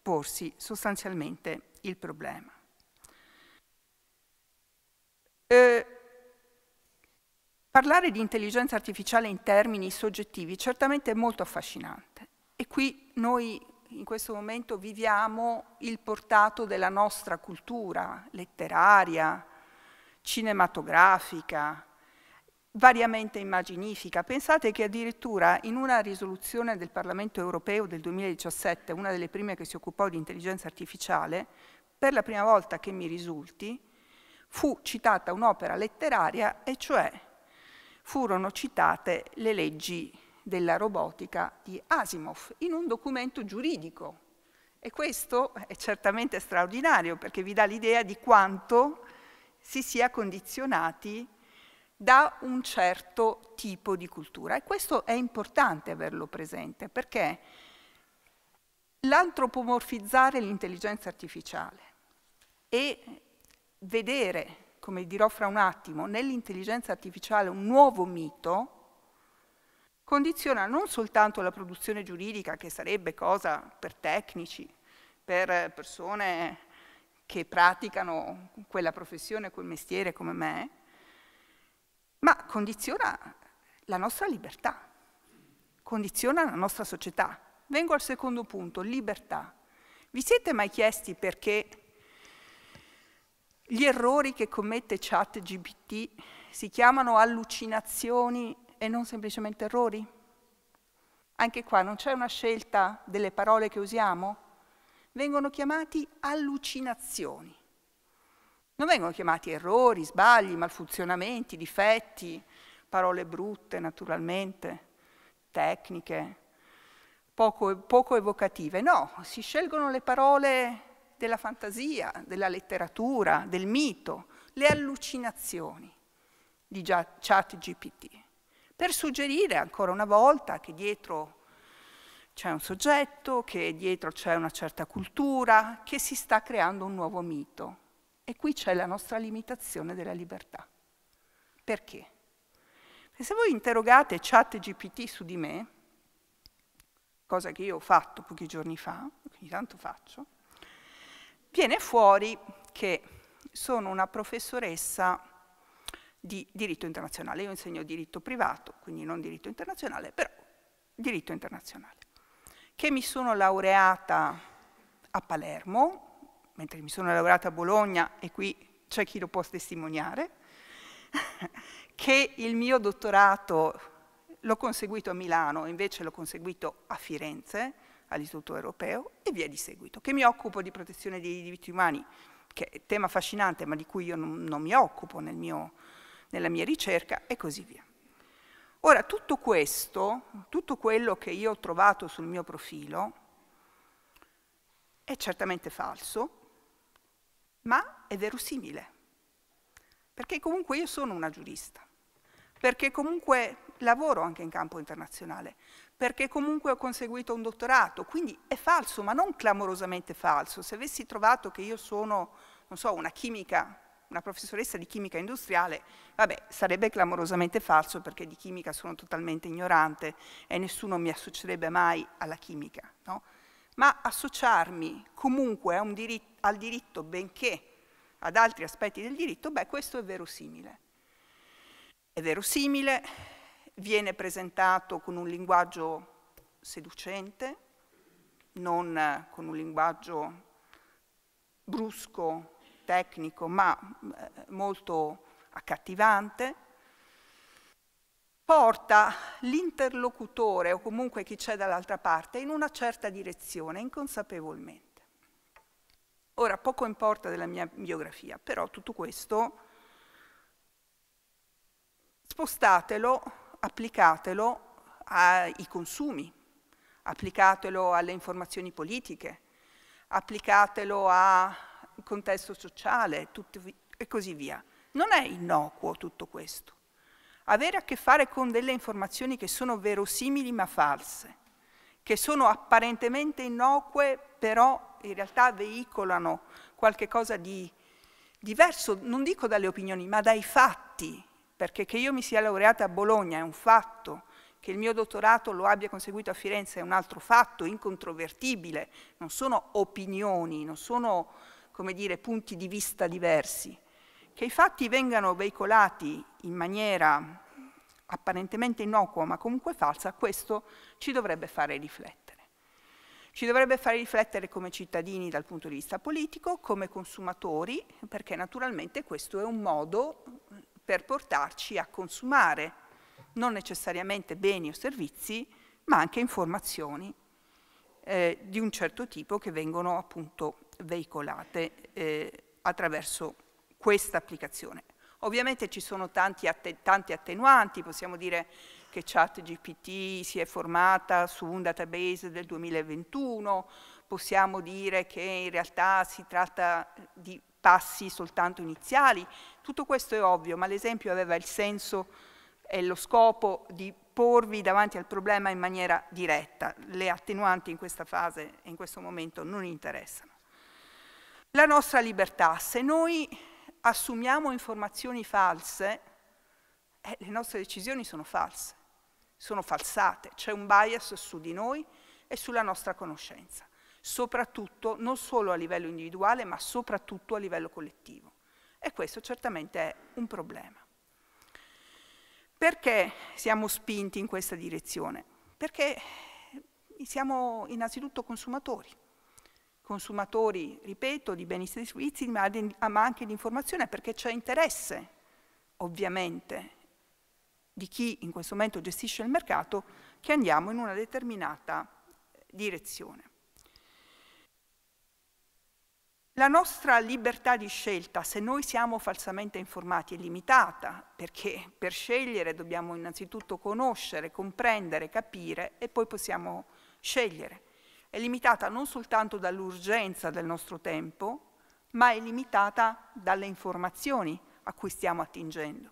porsi sostanzialmente il problema. Eh, parlare di intelligenza artificiale in termini soggettivi certamente è molto affascinante e qui noi in questo momento viviamo il portato della nostra cultura letteraria, cinematografica, variamente immaginifica. Pensate che addirittura in una risoluzione del Parlamento europeo del 2017, una delle prime che si occupò di intelligenza artificiale, per la prima volta che mi risulti, fu citata un'opera letteraria, e cioè furono citate le leggi della robotica di Asimov in un documento giuridico. E questo è certamente straordinario perché vi dà l'idea di quanto si sia condizionati da un certo tipo di cultura. E questo è importante averlo presente perché l'antropomorfizzare l'intelligenza artificiale e vedere, come dirò fra un attimo, nell'intelligenza artificiale un nuovo mito, condiziona non soltanto la produzione giuridica, che sarebbe cosa per tecnici, per persone che praticano quella professione, quel mestiere come me, ma condiziona la nostra libertà, condiziona la nostra società. Vengo al secondo punto, libertà. Vi siete mai chiesti perché gli errori che commette ChatGPT si chiamano allucinazioni e non semplicemente errori? Anche qua non c'è una scelta delle parole che usiamo? Vengono chiamati allucinazioni. Non vengono chiamati errori, sbagli, malfunzionamenti, difetti, parole brutte naturalmente, tecniche, poco, poco evocative. No, si scelgono le parole della fantasia, della letteratura, del mito, le allucinazioni di chat GPT, per suggerire ancora una volta che dietro c'è un soggetto, che dietro c'è una certa cultura, che si sta creando un nuovo mito. E qui c'è la nostra limitazione della libertà. Perché? Perché se voi interrogate chat GPT su di me, cosa che io ho fatto pochi giorni fa, ogni tanto faccio, viene fuori che sono una professoressa di diritto internazionale. Io insegno diritto privato, quindi non diritto internazionale, però diritto internazionale. Che mi sono laureata a Palermo, mentre mi sono laureata a Bologna, e qui c'è chi lo può testimoniare, che il mio dottorato l'ho conseguito a Milano, invece l'ho conseguito a Firenze, all'Istituto Europeo e via di seguito. Che mi occupo di protezione dei diritti umani, che è tema affascinante ma di cui io non, non mi occupo nel mio, nella mia ricerca e così via. Ora, tutto questo, tutto quello che io ho trovato sul mio profilo, è certamente falso, ma è verosimile, perché comunque io sono una giurista, perché comunque lavoro anche in campo internazionale, perché comunque ho conseguito un dottorato, quindi è falso, ma non clamorosamente falso. Se avessi trovato che io sono, non so, una chimica, una professoressa di chimica industriale, vabbè, sarebbe clamorosamente falso perché di chimica sono totalmente ignorante e nessuno mi associerebbe mai alla chimica, no? Ma associarmi comunque diritto, al diritto, benché ad altri aspetti del diritto, beh, questo è verosimile. È verosimile, viene presentato con un linguaggio seducente, non eh, con un linguaggio brusco, tecnico, ma eh, molto accattivante, porta l'interlocutore o comunque chi c'è dall'altra parte in una certa direzione, inconsapevolmente. Ora, poco importa della mia biografia, però tutto questo spostatelo applicatelo ai consumi, applicatelo alle informazioni politiche, applicatelo al contesto sociale tutto, e così via. Non è innocuo tutto questo. Avere a che fare con delle informazioni che sono verosimili ma false, che sono apparentemente innocue però in realtà veicolano qualche cosa di diverso, non dico dalle opinioni, ma dai fatti perché che io mi sia laureata a Bologna è un fatto, che il mio dottorato lo abbia conseguito a Firenze è un altro fatto incontrovertibile, non sono opinioni, non sono come dire, punti di vista diversi. Che i fatti vengano veicolati in maniera apparentemente innocua ma comunque falsa, questo ci dovrebbe fare riflettere. Ci dovrebbe fare riflettere come cittadini dal punto di vista politico, come consumatori, perché naturalmente questo è un modo per portarci a consumare non necessariamente beni o servizi, ma anche informazioni eh, di un certo tipo che vengono appunto veicolate eh, attraverso questa applicazione. Ovviamente ci sono tanti, atte tanti attenuanti, possiamo dire che ChatGPT si è formata su un database del 2021, possiamo dire che in realtà si tratta di passi soltanto iniziali. Tutto questo è ovvio, ma l'esempio aveva il senso e lo scopo di porvi davanti al problema in maniera diretta. Le attenuanti in questa fase e in questo momento non interessano. La nostra libertà, se noi assumiamo informazioni false, eh, le nostre decisioni sono false, sono falsate, c'è un bias su di noi e sulla nostra conoscenza soprattutto, non solo a livello individuale, ma soprattutto a livello collettivo. E questo certamente è un problema. Perché siamo spinti in questa direzione? Perché siamo innanzitutto consumatori. Consumatori, ripeto, di beni e servizi, ma, anche di informazione, perché c'è interesse, ovviamente, di chi in questo momento gestisce il mercato, che andiamo in una determinata direzione. La nostra libertà di scelta, se noi siamo falsamente informati, è limitata, perché per scegliere dobbiamo innanzitutto conoscere, comprendere, capire e poi possiamo scegliere. È limitata non soltanto dall'urgenza del nostro tempo, ma è limitata dalle informazioni a cui stiamo attingendo.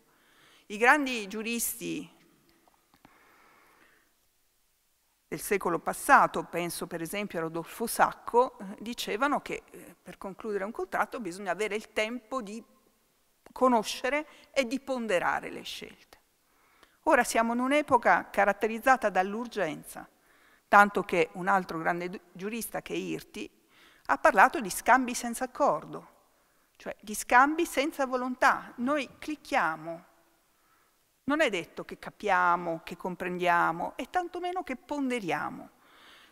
I grandi giuristi del secolo passato, penso per esempio a Rodolfo Sacco, eh, dicevano che eh, per concludere un contratto bisogna avere il tempo di conoscere e di ponderare le scelte. Ora siamo in un'epoca caratterizzata dall'urgenza, tanto che un altro grande giurista che è Irti ha parlato di scambi senza accordo, cioè di scambi senza volontà. Noi clicchiamo non è detto che capiamo, che comprendiamo e tantomeno che ponderiamo.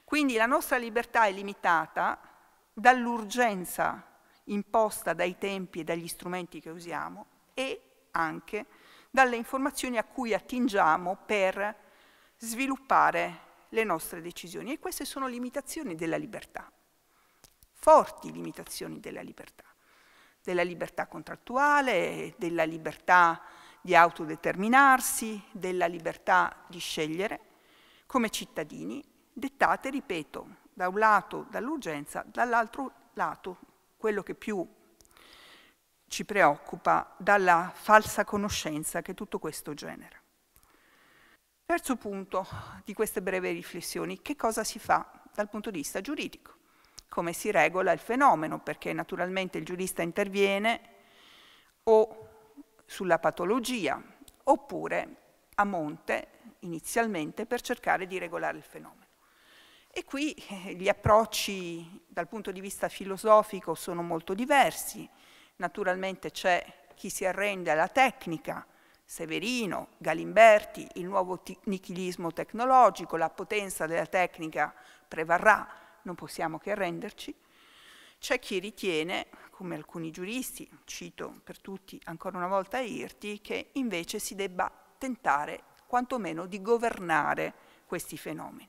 Quindi la nostra libertà è limitata dall'urgenza imposta dai tempi e dagli strumenti che usiamo e anche dalle informazioni a cui attingiamo per sviluppare le nostre decisioni. E queste sono limitazioni della libertà, forti limitazioni della libertà, della libertà contrattuale, della libertà di autodeterminarsi, della libertà di scegliere come cittadini, dettate, ripeto, da un lato dall'urgenza, dall'altro lato, quello che più ci preoccupa, dalla falsa conoscenza che tutto questo genera. Terzo punto di queste breve riflessioni, che cosa si fa dal punto di vista giuridico? Come si regola il fenomeno? Perché naturalmente il giurista interviene o sulla patologia, oppure a monte inizialmente per cercare di regolare il fenomeno. E qui eh, gli approcci dal punto di vista filosofico sono molto diversi. Naturalmente c'è chi si arrende alla tecnica, Severino, Galimberti, il nuovo nichilismo tecnologico, la potenza della tecnica prevarrà, non possiamo che arrenderci. C'è chi ritiene come alcuni giuristi, cito per tutti ancora una volta Irti, che invece si debba tentare quantomeno di governare questi fenomeni.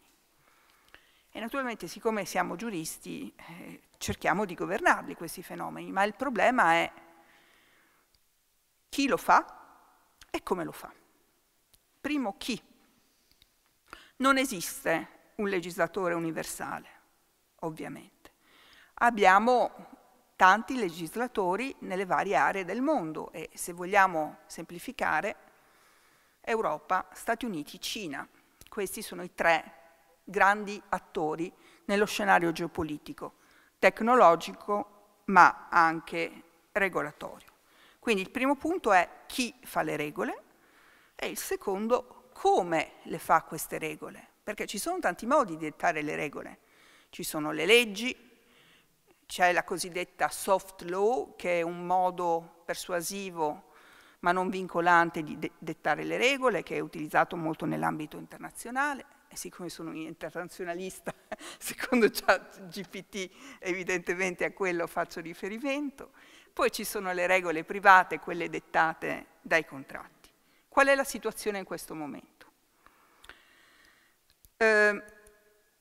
E naturalmente siccome siamo giuristi eh, cerchiamo di governarli questi fenomeni, ma il problema è chi lo fa e come lo fa. Primo chi. Non esiste un legislatore universale, ovviamente. Abbiamo tanti legislatori nelle varie aree del mondo e se vogliamo semplificare Europa, Stati Uniti, Cina. Questi sono i tre grandi attori nello scenario geopolitico, tecnologico ma anche regolatorio. Quindi il primo punto è chi fa le regole e il secondo come le fa queste regole, perché ci sono tanti modi di dettare le regole. Ci sono le leggi, c'è la cosiddetta soft law, che è un modo persuasivo ma non vincolante di de dettare le regole, che è utilizzato molto nell'ambito internazionale. E siccome sono un internazionalista, secondo GPT evidentemente a quello faccio riferimento. Poi ci sono le regole private, quelle dettate dai contratti. Qual è la situazione in questo momento? Eh,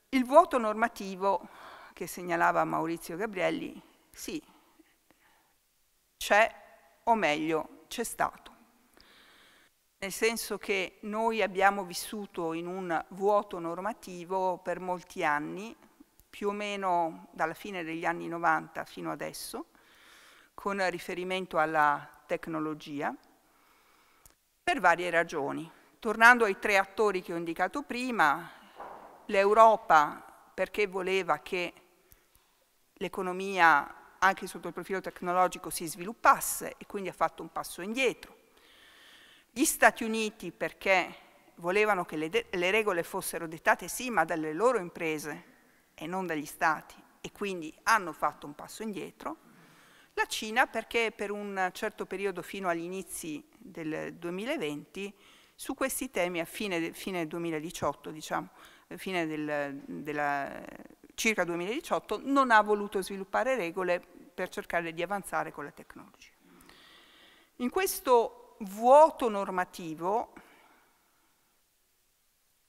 il vuoto normativo che segnalava Maurizio Gabrielli, sì, c'è o meglio c'è stato. Nel senso che noi abbiamo vissuto in un vuoto normativo per molti anni, più o meno dalla fine degli anni 90 fino adesso, con riferimento alla tecnologia, per varie ragioni. Tornando ai tre attori che ho indicato prima, l'Europa perché voleva che l'economia anche sotto il profilo tecnologico si sviluppasse e quindi ha fatto un passo indietro. Gli Stati Uniti perché volevano che le, le regole fossero dettate sì ma dalle loro imprese e non dagli Stati e quindi hanno fatto un passo indietro. La Cina perché per un certo periodo fino agli inizi del 2020 su questi temi a fine, fine 2018, diciamo, fine del, della, circa 2018, non ha voluto sviluppare regole per cercare di avanzare con la tecnologia. In questo vuoto normativo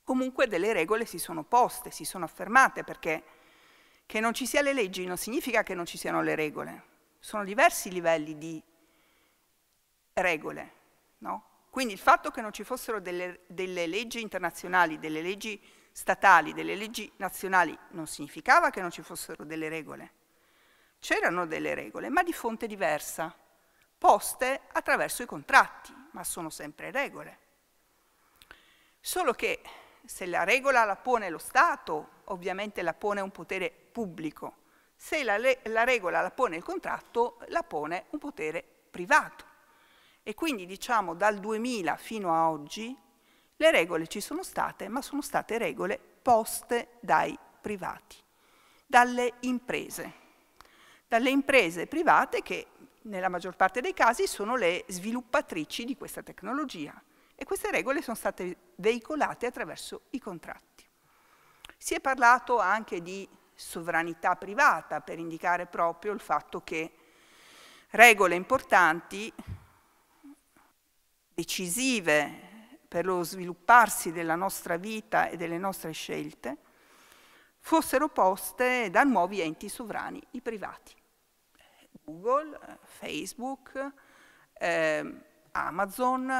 comunque delle regole si sono poste, si sono affermate, perché che non ci siano le leggi non significa che non ci siano le regole. Sono diversi livelli di regole, no? Quindi il fatto che non ci fossero delle, delle leggi internazionali, delle leggi statali, delle leggi nazionali, non significava che non ci fossero delle regole. C'erano delle regole, ma di fonte diversa, poste attraverso i contratti, ma sono sempre regole. Solo che se la regola la pone lo Stato, ovviamente la pone un potere pubblico. Se la, la regola la pone il contratto, la pone un potere privato. E quindi diciamo dal 2000 fino a oggi le regole ci sono state, ma sono state regole poste dai privati, dalle imprese, dalle imprese private che nella maggior parte dei casi sono le sviluppatrici di questa tecnologia e queste regole sono state veicolate attraverso i contratti. Si è parlato anche di sovranità privata per indicare proprio il fatto che regole importanti, decisive, per lo svilupparsi della nostra vita e delle nostre scelte, fossero poste da nuovi enti sovrani, i privati. Google, Facebook, eh, Amazon,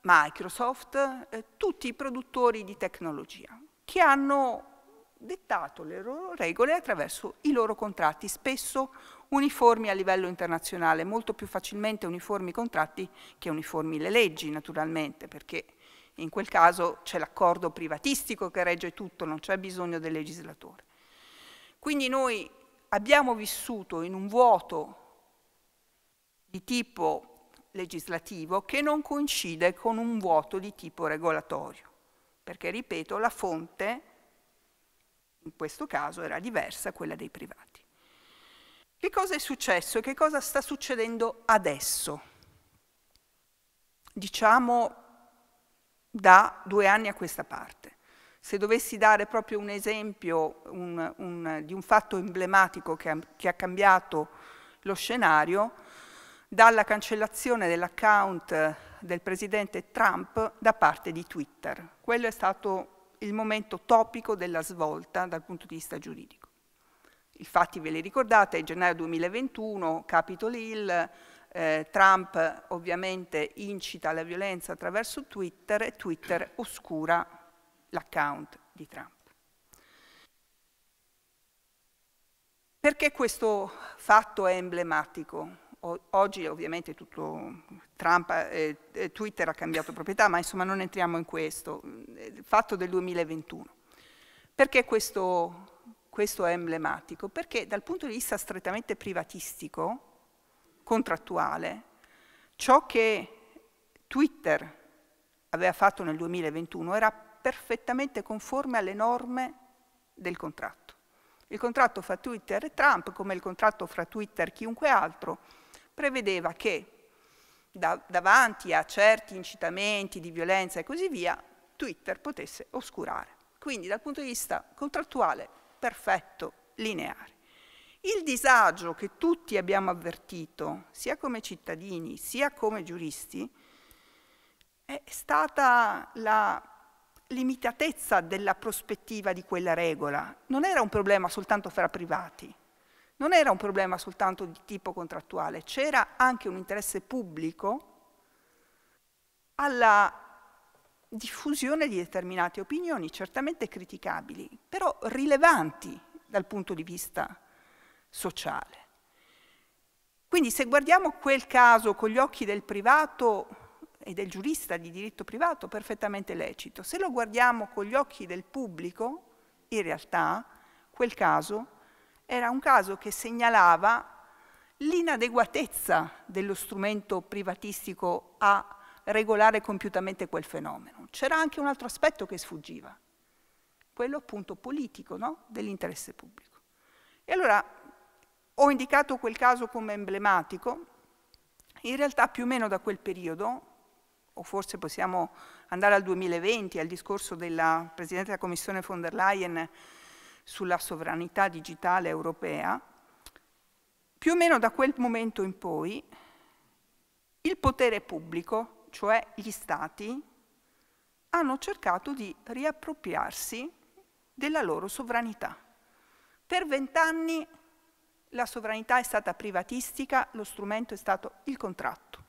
Microsoft, eh, tutti i produttori di tecnologia, che hanno dettato le loro regole attraverso i loro contratti, spesso uniformi a livello internazionale, molto più facilmente uniformi i contratti che uniformi le leggi naturalmente, perché in quel caso c'è l'accordo privatistico che regge tutto, non c'è bisogno del legislatore. Quindi noi abbiamo vissuto in un vuoto di tipo legislativo che non coincide con un vuoto di tipo regolatorio, perché, ripeto, la fonte in questo caso era diversa, quella dei privati. Che cosa è successo e che cosa sta succedendo adesso? Diciamo da due anni a questa parte. Se dovessi dare proprio un esempio un, un, di un fatto emblematico che ha, che ha cambiato lo scenario, dalla cancellazione dell'account del presidente Trump da parte di Twitter. Quello è stato il momento topico della svolta dal punto di vista giuridico. I fatti ve li ricordate, gennaio 2021, Capitol Hill, eh, Trump ovviamente incita alla violenza attraverso Twitter e Twitter oscura l'account di Trump. Perché questo fatto è emblematico? oggi ovviamente tutto Trump, eh, eh, Twitter ha cambiato proprietà, ma insomma non entriamo in questo, fatto del 2021. Perché questo, questo è emblematico? Perché dal punto di vista strettamente privatistico contrattuale. Ciò che Twitter aveva fatto nel 2021 era perfettamente conforme alle norme del contratto. Il contratto fra Twitter e Trump, come il contratto fra Twitter e chiunque altro, prevedeva che davanti a certi incitamenti di violenza e così via, Twitter potesse oscurare. Quindi dal punto di vista contrattuale, perfetto, lineare. Il disagio che tutti abbiamo avvertito, sia come cittadini sia come giuristi, è stata la limitatezza della prospettiva di quella regola. Non era un problema soltanto fra privati, non era un problema soltanto di tipo contrattuale, c'era anche un interesse pubblico alla diffusione di determinate opinioni, certamente criticabili, però rilevanti dal punto di vista sociale. Quindi se guardiamo quel caso con gli occhi del privato e del giurista di diritto privato, perfettamente lecito. Se lo guardiamo con gli occhi del pubblico, in realtà quel caso era un caso che segnalava l'inadeguatezza dello strumento privatistico a regolare compiutamente quel fenomeno. C'era anche un altro aspetto che sfuggiva, quello appunto politico no? dell'interesse pubblico. E allora ho indicato quel caso come emblematico, in realtà più o meno da quel periodo, o forse possiamo andare al 2020, al discorso della Presidente della Commissione von der Leyen sulla sovranità digitale europea, più o meno da quel momento in poi il potere pubblico, cioè gli stati, hanno cercato di riappropriarsi della loro sovranità. Per vent'anni la sovranità è stata privatistica, lo strumento è stato il contratto.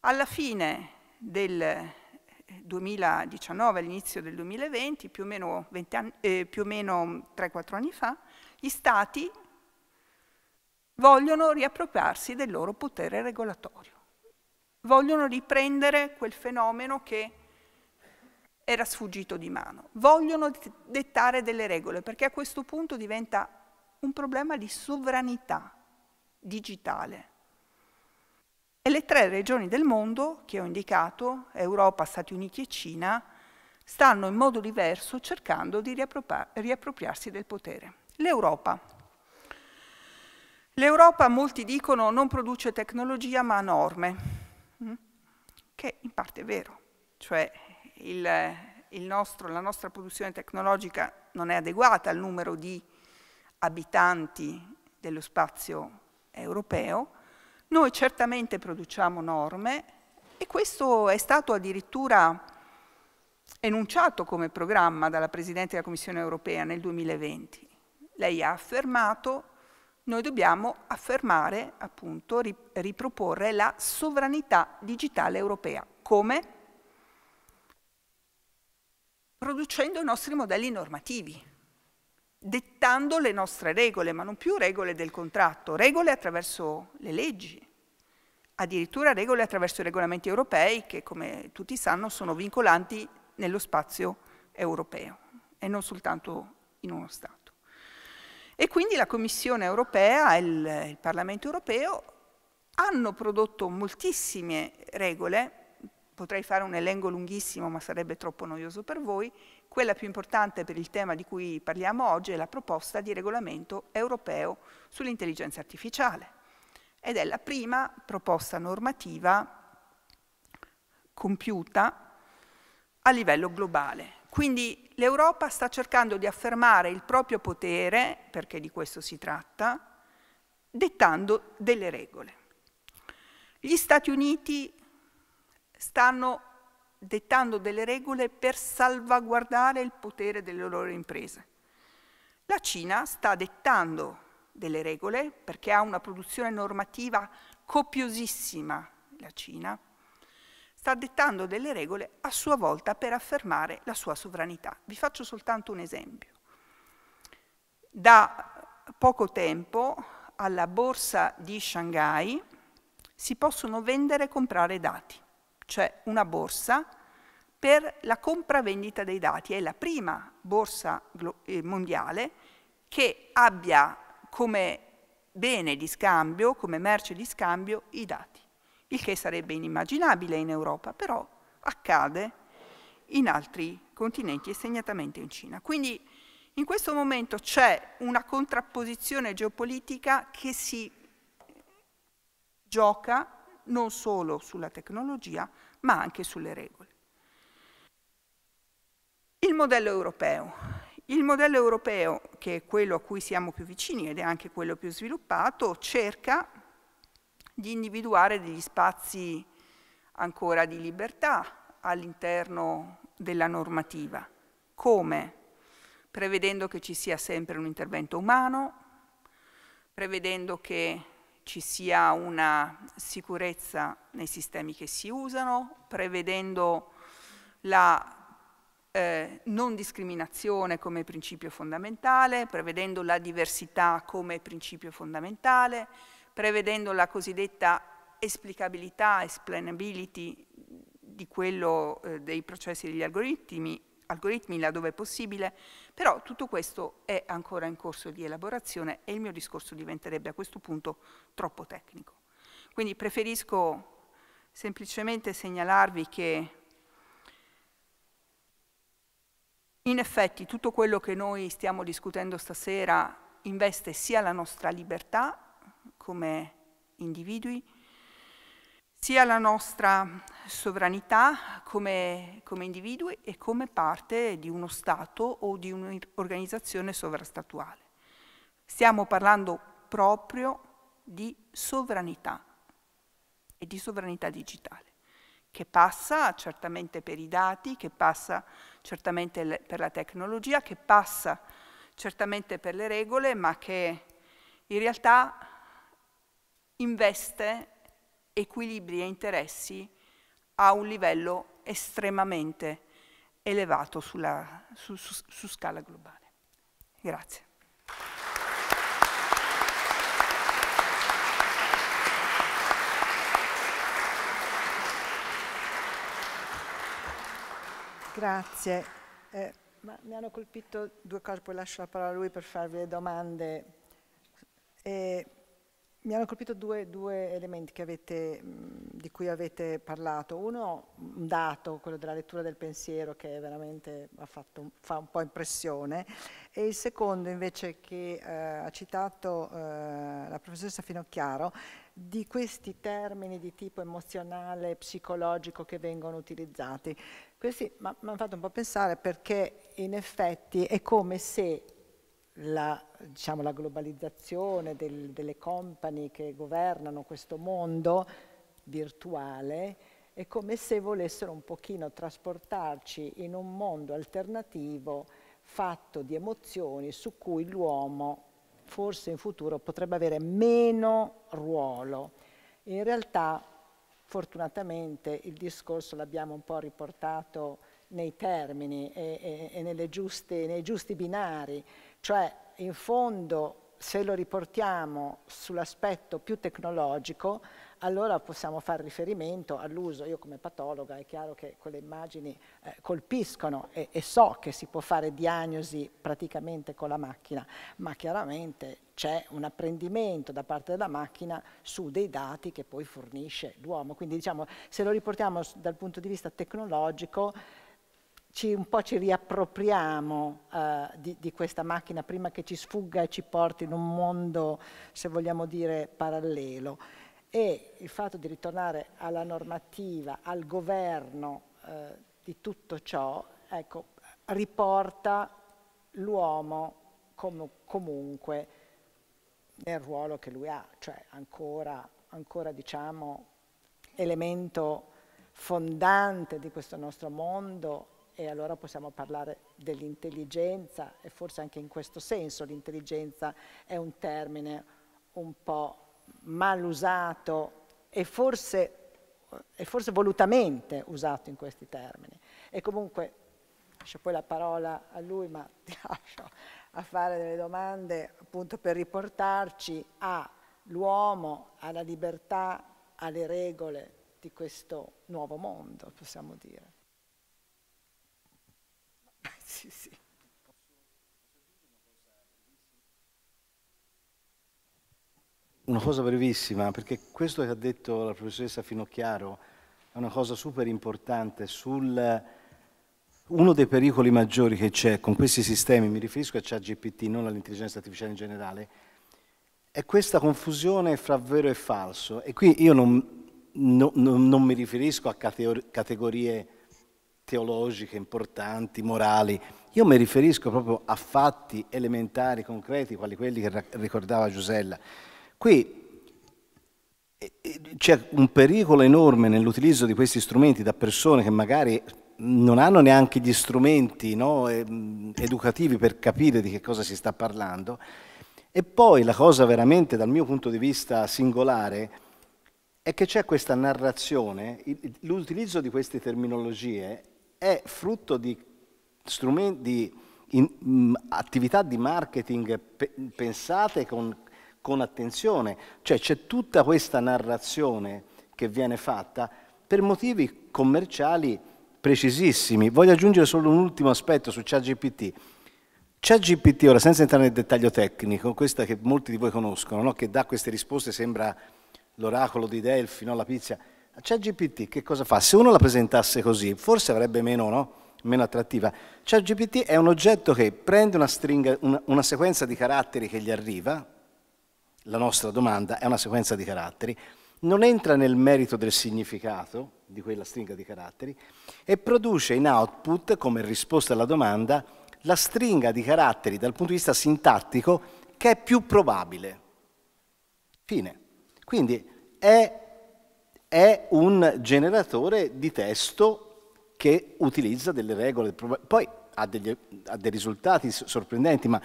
Alla fine del 2019, eh, all'inizio del 2020, più o meno, eh, meno 3-4 anni fa, gli Stati vogliono riappropriarsi del loro potere regolatorio, vogliono riprendere quel fenomeno che era sfuggito di mano, vogliono dettare delle regole, perché a questo punto diventa un problema di sovranità digitale. E le tre regioni del mondo che ho indicato, Europa, Stati Uniti e Cina, stanno in modo diverso cercando di riappropriarsi del potere. L'Europa. L'Europa, molti dicono, non produce tecnologia ma norme, mm, che in parte è vero, cioè il, il nostro, la nostra produzione tecnologica non è adeguata al numero di abitanti dello spazio europeo, noi certamente produciamo norme e questo è stato addirittura enunciato come programma dalla Presidente della Commissione europea nel 2020. Lei ha affermato, noi dobbiamo affermare, appunto, riproporre la sovranità digitale europea. Come? Producendo i nostri modelli normativi dettando le nostre regole, ma non più regole del contratto, regole attraverso le leggi, addirittura regole attraverso i regolamenti europei che, come tutti sanno, sono vincolanti nello spazio europeo e non soltanto in uno Stato. E quindi la Commissione europea e il, il Parlamento europeo hanno prodotto moltissime regole, potrei fare un elenco lunghissimo ma sarebbe troppo noioso per voi, quella più importante per il tema di cui parliamo oggi è la proposta di regolamento europeo sull'intelligenza artificiale ed è la prima proposta normativa compiuta a livello globale. Quindi l'Europa sta cercando di affermare il proprio potere, perché di questo si tratta, dettando delle regole. Gli Stati Uniti stanno dettando delle regole per salvaguardare il potere delle loro imprese. La Cina sta dettando delle regole perché ha una produzione normativa copiosissima, la Cina, sta dettando delle regole a sua volta per affermare la sua sovranità. Vi faccio soltanto un esempio. Da poco tempo alla borsa di Shanghai si possono vendere e comprare dati cioè una borsa per la compravendita dei dati. È la prima borsa eh, mondiale che abbia come bene di scambio, come merce di scambio, i dati. Il che sarebbe inimmaginabile in Europa, però accade in altri continenti e segnatamente in Cina. Quindi in questo momento c'è una contrapposizione geopolitica che si gioca non solo sulla tecnologia, ma anche sulle regole. Il modello europeo. Il modello europeo, che è quello a cui siamo più vicini ed è anche quello più sviluppato, cerca di individuare degli spazi ancora di libertà all'interno della normativa. Come? Prevedendo che ci sia sempre un intervento umano, prevedendo che ci sia una sicurezza nei sistemi che si usano, prevedendo la eh, non discriminazione come principio fondamentale, prevedendo la diversità come principio fondamentale, prevedendo la cosiddetta esplicabilità, explainability di quello eh, dei processi degli algoritmi algoritmi laddove possibile, però tutto questo è ancora in corso di elaborazione e il mio discorso diventerebbe a questo punto troppo tecnico. Quindi preferisco semplicemente segnalarvi che in effetti tutto quello che noi stiamo discutendo stasera investe sia la nostra libertà come individui, sia la nostra sovranità come, come, individui e come parte di uno Stato o di un'organizzazione sovrastatuale. Stiamo parlando proprio di sovranità e di sovranità digitale, che passa certamente per i dati, che passa certamente per la tecnologia, che passa certamente per le regole, ma che in realtà investe equilibri e interessi a un livello estremamente elevato sulla, su, su, su scala globale. Grazie. Grazie. Eh, mi hanno colpito due cose, poi lascio la parola a lui per farvi le domande. Eh, mi hanno colpito due, due elementi avete, di cui avete parlato. Uno, un dato, quello della lettura del pensiero, che veramente fatto, fa un po' impressione. E il secondo, invece, che eh, ha citato eh, la professoressa Finocchiaro, di questi termini di tipo emozionale, psicologico che vengono utilizzati. Questi mi hanno fatto un po' pensare perché in effetti è come se la, diciamo, la globalizzazione del, delle company che governano questo mondo virtuale è come se volessero un pochino trasportarci in un mondo alternativo fatto di emozioni su cui l'uomo forse in futuro potrebbe avere meno ruolo. In realtà fortunatamente il discorso l'abbiamo un po' riportato nei termini e, e, e giuste, nei giusti binari cioè, in fondo, se lo riportiamo sull'aspetto più tecnologico, allora possiamo fare riferimento all'uso, io come patologa è chiaro che quelle immagini eh, colpiscono e, e, so che si può fare diagnosi praticamente con la macchina, ma chiaramente c'è un apprendimento da parte della macchina su dei dati che poi fornisce l'uomo. Quindi diciamo, se lo riportiamo dal punto di vista tecnologico, ci, un po' ci riappropriamo eh, di, di, questa macchina prima che ci sfugga e ci porti in un mondo, se vogliamo dire, parallelo. E il fatto di ritornare alla normativa, al governo eh, di tutto ciò, ecco, riporta l'uomo com comunque nel ruolo che lui ha, cioè ancora, ancora diciamo, elemento fondante di questo nostro mondo e allora possiamo parlare dell'intelligenza e forse anche in questo senso l'intelligenza è un termine un po' mal usato e forse, e forse volutamente usato in questi termini. E comunque lascio poi la parola a lui, ma ti lascio a fare delle domande appunto per riportarci all'uomo, alla libertà, alle regole di questo nuovo mondo, possiamo dire sì, sì. Una cosa brevissima, perché questo che ha detto la professoressa Finocchiaro è una cosa super importante sul... Uno dei pericoli maggiori che c'è con questi sistemi, mi riferisco a ChatGPT, non all'intelligenza artificiale in generale, è questa confusione fra vero e falso. E qui io non, no, non mi riferisco a categorie teologiche importanti, morali. Io mi riferisco proprio a fatti elementari, concreti, quali quelli che ricordava Giusella. Qui c'è un pericolo enorme nell'utilizzo di questi strumenti da persone che magari non hanno neanche gli strumenti no, ehm, educativi per capire di che cosa si sta parlando. E poi la cosa veramente dal mio punto di vista singolare è che c'è questa narrazione, l'utilizzo di queste terminologie è frutto di, di in, m, mm, attività di marketing pe pensate con, con attenzione, cioè c'è tutta questa narrazione che viene fatta per motivi commerciali precisissimi. Voglio aggiungere solo un ultimo aspetto su ChatGPT. ChatGPT, ora senza entrare nel dettaglio tecnico, questa che molti di voi conoscono, no? che dà queste risposte, sembra l'oracolo di Delfi, no? la pizza. A ChatGPT che cosa fa? Se uno la presentasse così, forse avrebbe meno, no? meno attrattiva. ChatGPT è un oggetto che prende una, stringa, una, una sequenza di caratteri che gli arriva, la nostra domanda è una sequenza di caratteri, non entra nel merito del significato di quella stringa di caratteri e produce in output, come risposta alla domanda, la stringa di caratteri dal punto di vista sintattico che è più probabile. Fine. Quindi è è un generatore di testo che utilizza delle regole, poi ha, degli, ha, dei risultati sorprendenti, ma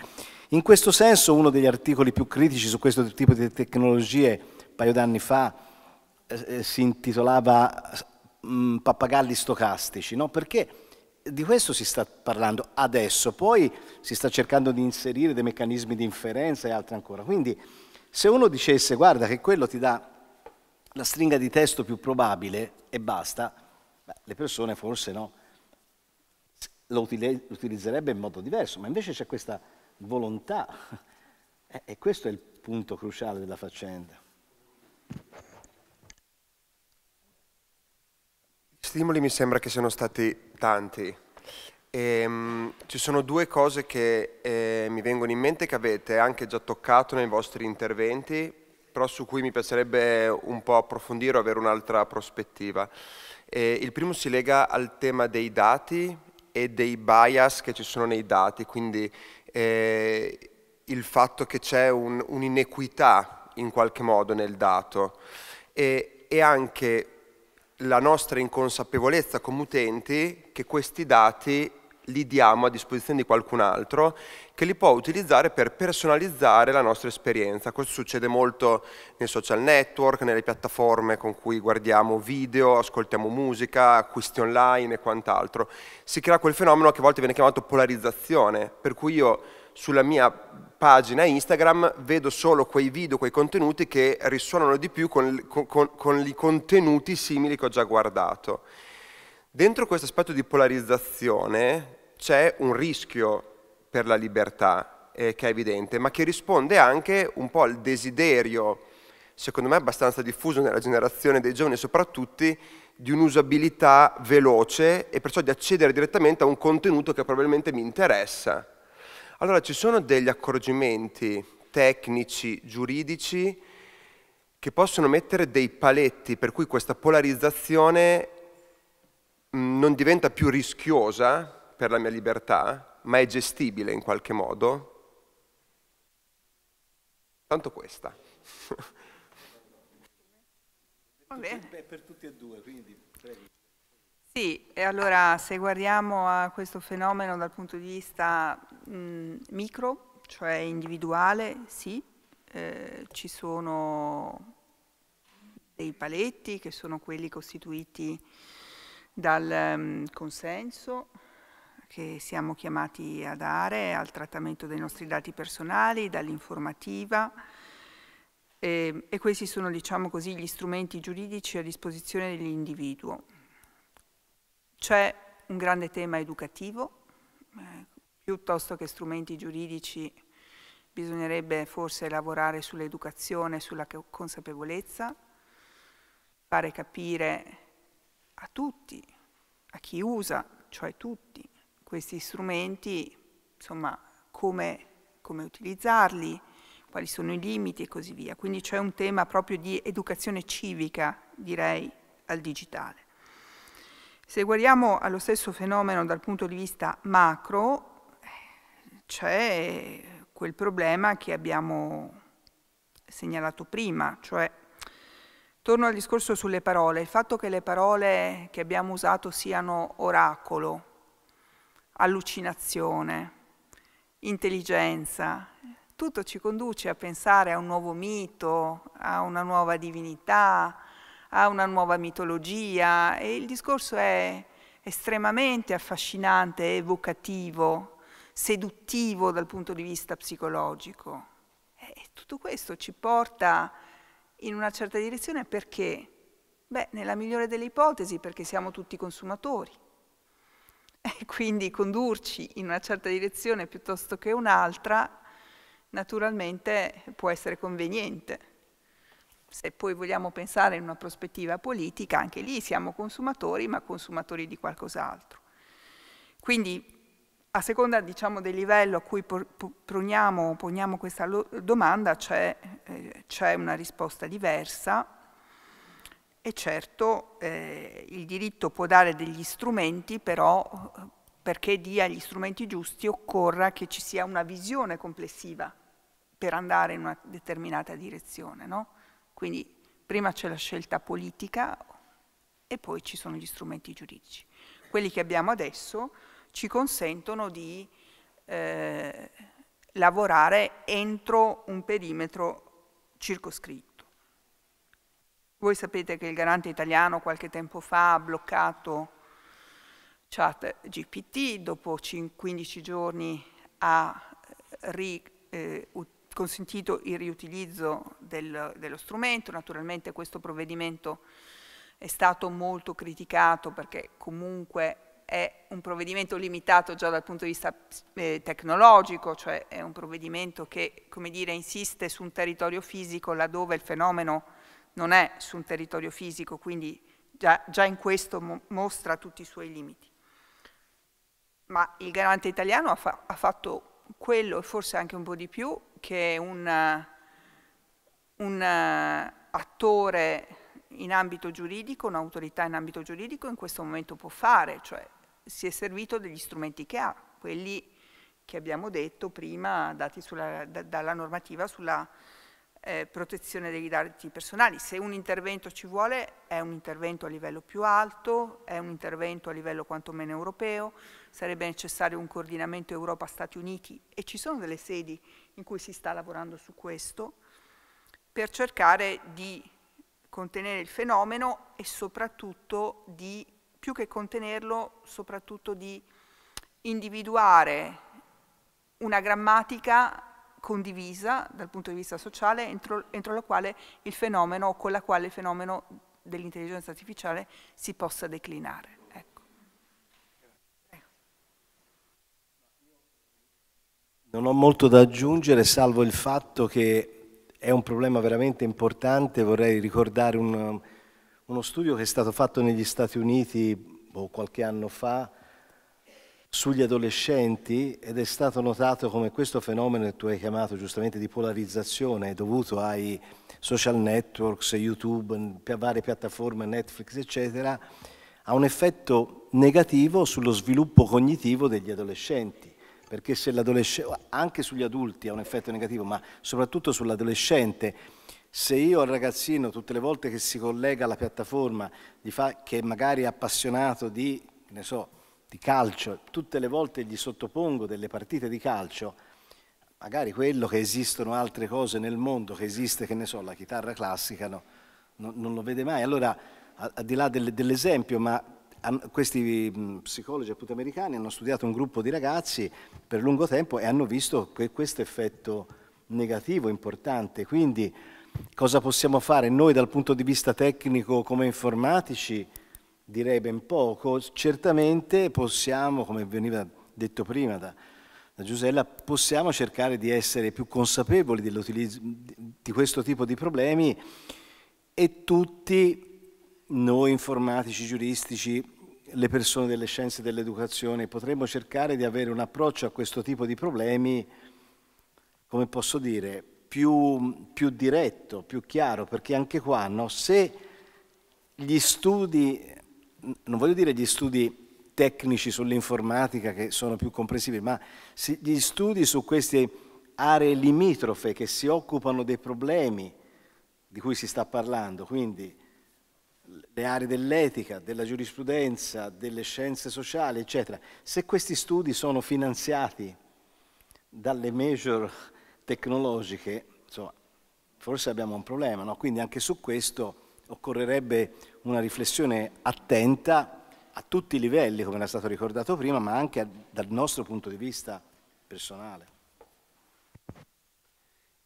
in questo senso uno degli articoli più critici su questo tipo di tecnologie, un paio d'anni fa, eh, eh si intitolava mh, mm, Pappagalli stocastici, no? perché di questo si sta parlando adesso, poi si sta cercando di inserire dei meccanismi di inferenza e altro ancora. Quindi se uno dicesse guarda che quello ti dà la stringa di testo più probabile e basta, beh, le persone forse no, lo utilizzerebbe in modo diverso, ma invece c'è questa volontà e questo è il punto cruciale della faccenda. Stimoli mi sembra che siano stati tanti. E, ehm, ci sono due cose che eh, mi vengono in mente che avete anche già toccato nei vostri interventi, però su cui mi piacerebbe un po' approfondire o avere un'altra prospettiva. Eh, il primo si lega al tema dei dati e dei bias che ci sono nei dati, quindi eh, il fatto che c'è un, un'inequità in qualche modo nel dato e, e anche la nostra inconsapevolezza come utenti che questi dati li diamo a disposizione di qualcun altro che li può utilizzare per personalizzare la nostra esperienza. Questo succede molto nei social network, nelle piattaforme con cui guardiamo video, ascoltiamo musica, acquisti online e quant'altro. Si crea quel fenomeno che a volte viene chiamato polarizzazione, per cui io sulla mia pagina Instagram vedo solo quei video, quei contenuti che risuonano di più con, con, con, con i contenuti simili che ho già guardato. Dentro questo aspetto di polarizzazione c'è un rischio per la libertà eh, che è evidente, ma che risponde anche un po' al desiderio, secondo me abbastanza diffuso nella generazione dei giovani soprattutto, di un'usabilità veloce e perciò di accedere direttamente a un contenuto che probabilmente mi interessa. Allora ci sono degli accorgimenti tecnici, giuridici, che possono mettere dei paletti per cui questa polarizzazione Mm, non diventa più rischiosa per la mia libertà, ma è gestibile in qualche modo, tanto questa. Beh, per tutti e due, quindi prego. Sì, e allora se guardiamo a questo fenomeno dal punto di vista mh, mm, micro, cioè individuale, sì, eh, ci sono dei paletti che sono quelli costituiti dal ehm, consenso che siamo chiamati a dare al trattamento dei nostri dati personali, dall'informativa e, ehm, e, questi sono diciamo così, gli strumenti giuridici a disposizione dell'individuo. C'è un grande tema educativo, eh, piuttosto che strumenti giuridici bisognerebbe forse lavorare sull'educazione, sulla consapevolezza, fare capire a tutti, a chi usa, cioè tutti, questi strumenti, insomma, come, come utilizzarli, quali sono i limiti e così via. Quindi c'è un tema proprio di educazione civica, direi, al digitale. Se guardiamo allo stesso fenomeno dal punto di vista macro, c'è quel problema che abbiamo segnalato prima, cioè Torno al discorso sulle parole, il fatto che le parole che abbiamo usato siano oracolo, allucinazione, intelligenza, tutto ci conduce a pensare a un nuovo mito, a una nuova divinità, a una nuova mitologia e il discorso è estremamente affascinante, evocativo, seduttivo dal punto di vista psicologico. E tutto questo ci porta a in una certa direzione perché? Beh, nella migliore delle ipotesi perché siamo tutti consumatori. E quindi condurci in una certa direzione piuttosto che un'altra naturalmente può essere conveniente. Se poi vogliamo pensare in una prospettiva politica, anche lì siamo consumatori, ma consumatori di qualcos'altro. Quindi a seconda diciamo, del livello a cui poniamo, poniamo questa domanda eh, c'è una risposta diversa e certo eh, il diritto può dare degli strumenti, però perché dia gli strumenti giusti occorra che ci sia una visione complessiva per andare in una determinata direzione. No? Quindi prima c'è la scelta politica e poi ci sono gli strumenti giuridici. Quelli che abbiamo adesso ci consentono di eh, lavorare entro un perimetro circoscritto. Voi sapete che il garante italiano qualche tempo fa ha bloccato chat GPT, dopo 15 giorni ha ri, eh, consentito il riutilizzo del, dello strumento, naturalmente questo provvedimento è stato molto criticato perché comunque è un provvedimento limitato già dal punto di vista eh, tecnologico, cioè è un provvedimento che, come dire, insiste su un territorio fisico laddove il fenomeno non è su un territorio fisico, quindi già, già in questo mo mostra tutti i suoi limiti. Ma il garante italiano ha, fa ha fatto quello e forse anche un po' di più che un, un uh, attore in ambito giuridico, un'autorità in ambito giuridico in questo momento può fare, cioè si è servito degli strumenti che ha, quelli che abbiamo detto prima dati sulla, da, dalla normativa sulla eh, protezione dei dati personali. Se un intervento ci vuole è un intervento a livello più alto, è un intervento a livello quantomeno europeo, sarebbe necessario un coordinamento Europa-Stati Uniti e ci sono delle sedi in cui si sta lavorando su questo per cercare di contenere il fenomeno e soprattutto di, più che contenerlo, soprattutto di individuare una grammatica condivisa dal punto di vista sociale entro, entro la quale il fenomeno o con la quale il fenomeno dell'intelligenza artificiale si possa declinare. Ecco. Non ho molto da aggiungere salvo il fatto che è un problema veramente importante, vorrei ricordare un, uno studio che è stato fatto negli Stati Uniti boh, qualche anno fa sugli adolescenti ed è stato notato come questo fenomeno che tu hai chiamato giustamente di polarizzazione dovuto ai social networks, YouTube, varie piattaforme, Netflix, eccetera, ha un effetto negativo sullo sviluppo cognitivo degli adolescenti perché se l'adolescente, anche sugli adulti ha un effetto negativo, ma soprattutto sull'adolescente, se io al ragazzino tutte le volte che si collega alla piattaforma, fa, che magari è appassionato di, ne so, di calcio, tutte le volte gli sottopongo delle partite di calcio, magari quello che esistono altre cose nel mondo, che esiste, che ne so, la chitarra classica, no, non, non lo vede mai. Allora, al di là dell'esempio, ma questi mm, psicologi appunto americani hanno studiato un gruppo di ragazzi per lungo tempo e hanno visto que questo effetto negativo importante. Quindi cosa possiamo fare noi dal punto di vista tecnico come informatici? Direi ben poco. Certamente possiamo, come veniva detto prima da, da Giusella, possiamo cercare di essere più consapevoli di questo tipo di problemi e tutti noi informatici, giuristici, le persone delle scienze e dell'educazione, potremmo cercare di avere un approccio a questo tipo di problemi, come posso dire, più, più diretto, più chiaro, perché anche qua no, se gli studi, non voglio dire gli studi tecnici sull'informatica che sono più comprensibili, ma gli studi su queste aree limitrofe che si occupano dei problemi di cui si sta parlando, quindi le aree dell'etica, della giurisprudenza, delle scienze sociali, eccetera, se questi studi sono finanziati dalle major tecnologiche, insomma, forse abbiamo un problema, no? quindi anche su questo occorrerebbe una riflessione attenta a tutti i livelli, come era stato ricordato prima, ma anche a, dal nostro punto di vista personale.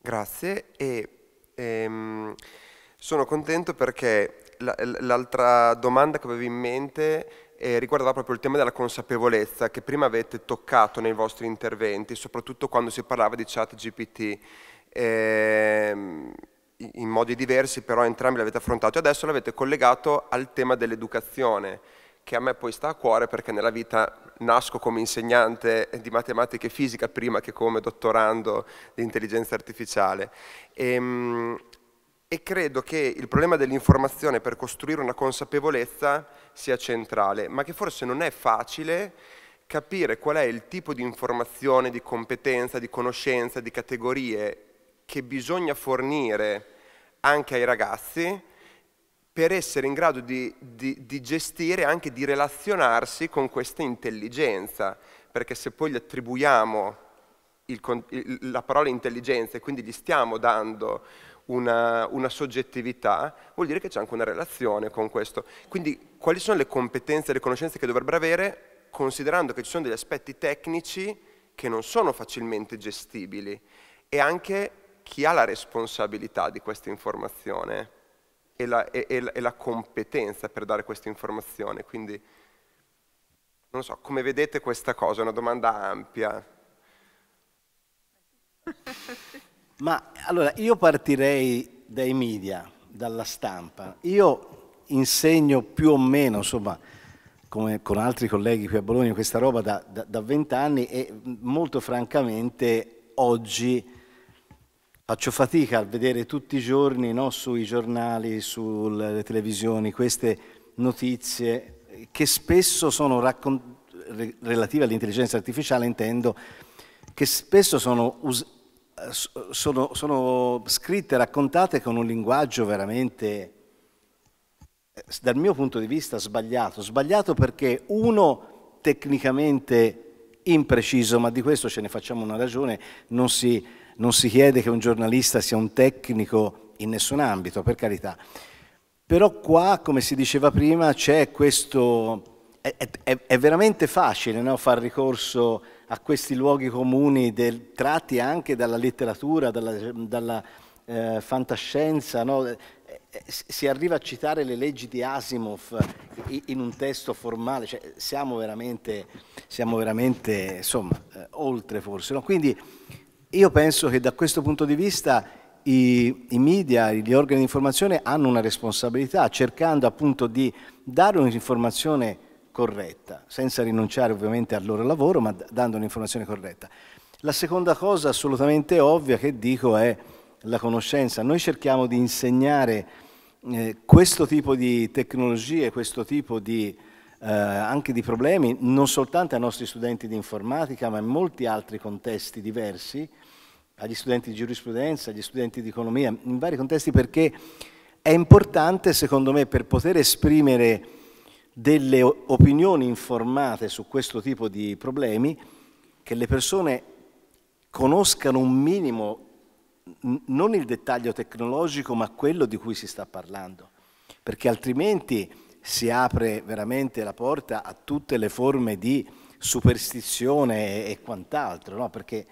Grazie e ehm, sono contento perché l'altra domanda che avevo in mente eh, riguardava proprio il tema della consapevolezza che prima avete toccato nei vostri interventi, soprattutto quando si parlava di chat GPT. Eh, in modi diversi, però entrambi l'avete affrontato e adesso l'avete collegato al tema dell'educazione, che a me poi sta a cuore perché nella vita nasco come insegnante di matematica e fisica prima che come dottorando di intelligenza artificiale. E, ehm, e credo che il problema dell'informazione per costruire una consapevolezza sia centrale, ma che forse non è facile capire qual è il tipo di informazione, di competenza, di conoscenza, di categorie che bisogna fornire anche ai ragazzi per essere in grado di, di, di gestire e anche di relazionarsi con questa intelligenza, perché se poi gli attribuiamo il, il, la parola intelligenza e quindi gli stiamo dando una, una soggettività, vuol dire che c'è anche una relazione con questo. Quindi quali sono le competenze e le conoscenze che dovrebbero avere considerando che ci sono degli aspetti tecnici che non sono facilmente gestibili e anche chi ha la responsabilità di questa informazione e la, e, e, e la competenza per dare questa informazione. Quindi, non so, come vedete questa cosa? È una domanda ampia. Ma allora io partirei dai media, dalla stampa. Io insegno più o meno, insomma, come con altri colleghi qui a Bologna, questa roba da vent'anni e molto francamente oggi faccio fatica a vedere tutti i giorni no, sui giornali, sulle televisioni, queste notizie che spesso sono raccont- relative all'intelligenza artificiale, intendo, che spesso sono us- sono, sono scritte, raccontate con un linguaggio veramente, eh, dal mio punto di vista, sbagliato. Sbagliato perché uno tecnicamente impreciso, ma di questo ce ne facciamo una ragione, non si, non si, chiede che un giornalista sia un tecnico in nessun ambito, per carità. Però qua, come si diceva prima, c'è questo... È, è, è, veramente facile no? far ricorso a questi luoghi comuni del, tratti anche dalla letteratura, dalla, dalla eh, fantascienza. No? Eh, si arriva a citare le leggi di Asimov in un testo formale, cioè, siamo veramente, siamo veramente insomma, eh, oltre forse. No? Quindi io penso che da questo punto di vista i, i, media, gli organi di informazione hanno una responsabilità cercando appunto di dare un'informazione corretta, senza rinunciare ovviamente al loro lavoro, ma dando un'informazione corretta. La seconda cosa assolutamente ovvia che dico è la conoscenza. Noi cerchiamo di insegnare eh, questo tipo di tecnologie, questo tipo di, eh, anche di problemi, non soltanto ai nostri studenti di informatica, ma in molti altri contesti diversi, agli studenti di giurisprudenza, agli studenti di economia, in vari contesti perché è importante, secondo me, per poter esprimere delle opinioni informate su questo tipo di problemi, che le persone conoscano un minimo, non il dettaglio tecnologico, ma quello di cui si sta parlando, perché altrimenti si apre veramente la porta a tutte le forme di superstizione e, quant'altro, no? perché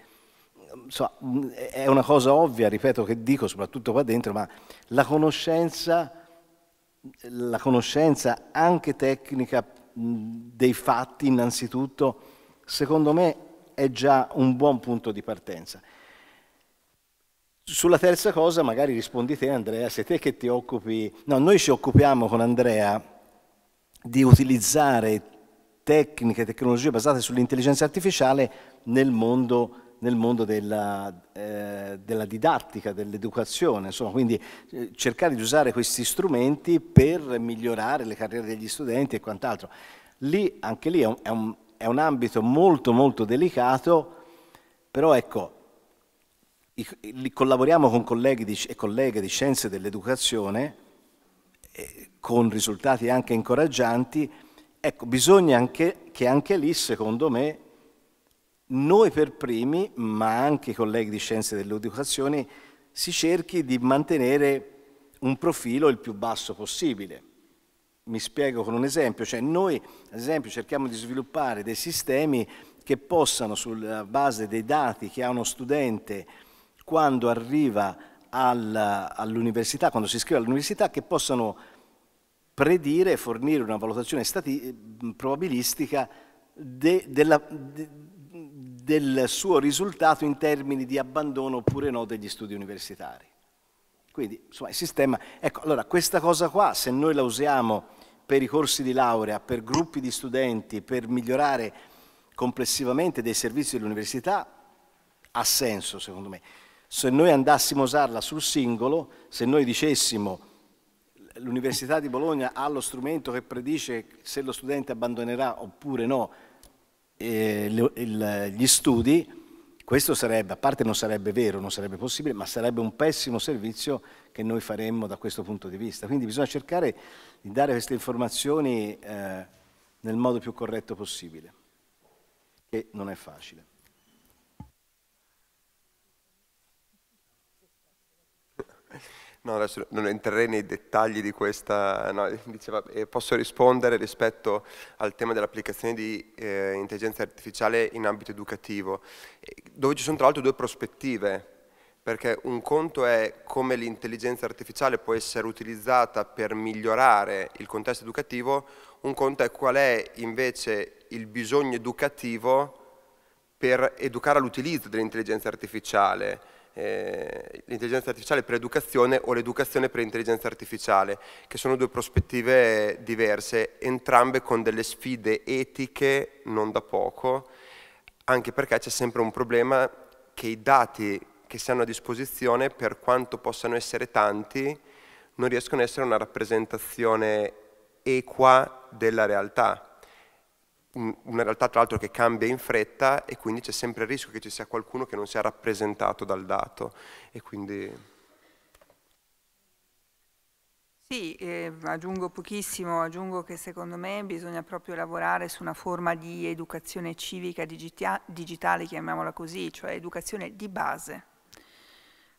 so, è una cosa ovvia, ripeto, che dico soprattutto qua dentro, ma la conoscenza la conoscenza anche tecnica dei fatti innanzitutto, secondo me è già un buon punto di partenza. Sulla terza cosa magari rispondi te Andrea, se te che ti occupi... No, noi ci occupiamo con Andrea di utilizzare tecniche e tecnologie basate sull'intelligenza artificiale nel mondo nel mondo della, eh, della didattica, dell'educazione, insomma, quindi eh, cercare di usare questi strumenti per migliorare le carriere degli studenti e quant'altro. Lì, anche lì è un, è, un, è un, ambito molto molto delicato, però ecco, i, i, collaboriamo con colleghi di, e colleghe di scienze dell'educazione eh, con risultati anche incoraggianti, ecco, bisogna anche, che anche lì, secondo me, noi per primi, ma anche i colleghi di scienze dell'educazione, si cerchi di mantenere un profilo il più basso possibile. Mi spiego con un esempio, cioè noi ad esempio cerchiamo di sviluppare dei sistemi che possano sulla base dei dati che ha uno studente quando arriva all'università, quando si iscrive all'università, che possano predire e fornire una valutazione probabilistica de, della, de, del suo risultato in termini di abbandono oppure no degli studi universitari. Quindi, insomma, il sistema... Ecco, allora, questa cosa qua, se noi la usiamo per i corsi di laurea, per gruppi di studenti, per migliorare complessivamente dei servizi dell'università, ha senso, secondo me. Se noi andassimo a usarla sul singolo, se noi dicessimo l'Università di Bologna ha lo strumento che predice se lo studente abbandonerà oppure no eh, il, gli studi, questo sarebbe, a parte non sarebbe vero, non sarebbe possibile, ma sarebbe un pessimo servizio che noi faremmo da questo punto di vista. Quindi bisogna cercare di dare queste informazioni eh, nel modo più corretto possibile, che non è facile. No, adesso non entrerei nei dettagli di questa, no, diceva, eh, posso rispondere rispetto al tema dell'applicazione di eh, intelligenza artificiale in ambito educativo, dove ci sono tra l'altro due prospettive, perché un conto è come l'intelligenza artificiale può essere utilizzata per migliorare il contesto educativo, un conto è qual è invece il bisogno educativo per educare all'utilizzo dell'intelligenza artificiale eh, l'intelligenza artificiale per educazione o l'educazione per intelligenza artificiale, che sono due prospettive diverse, entrambe con delle sfide etiche non da poco, anche perché c'è sempre un problema che i dati che si hanno a disposizione, per quanto possano essere tanti, non riescono a essere una rappresentazione equa della realtà una realtà tra l'altro che cambia in fretta e quindi c'è sempre il rischio che ci sia qualcuno che non sia rappresentato dal dato e quindi... Sì, eh, aggiungo pochissimo, aggiungo che secondo me bisogna proprio lavorare su una forma di educazione civica digitale, chiamiamola così, cioè educazione di base,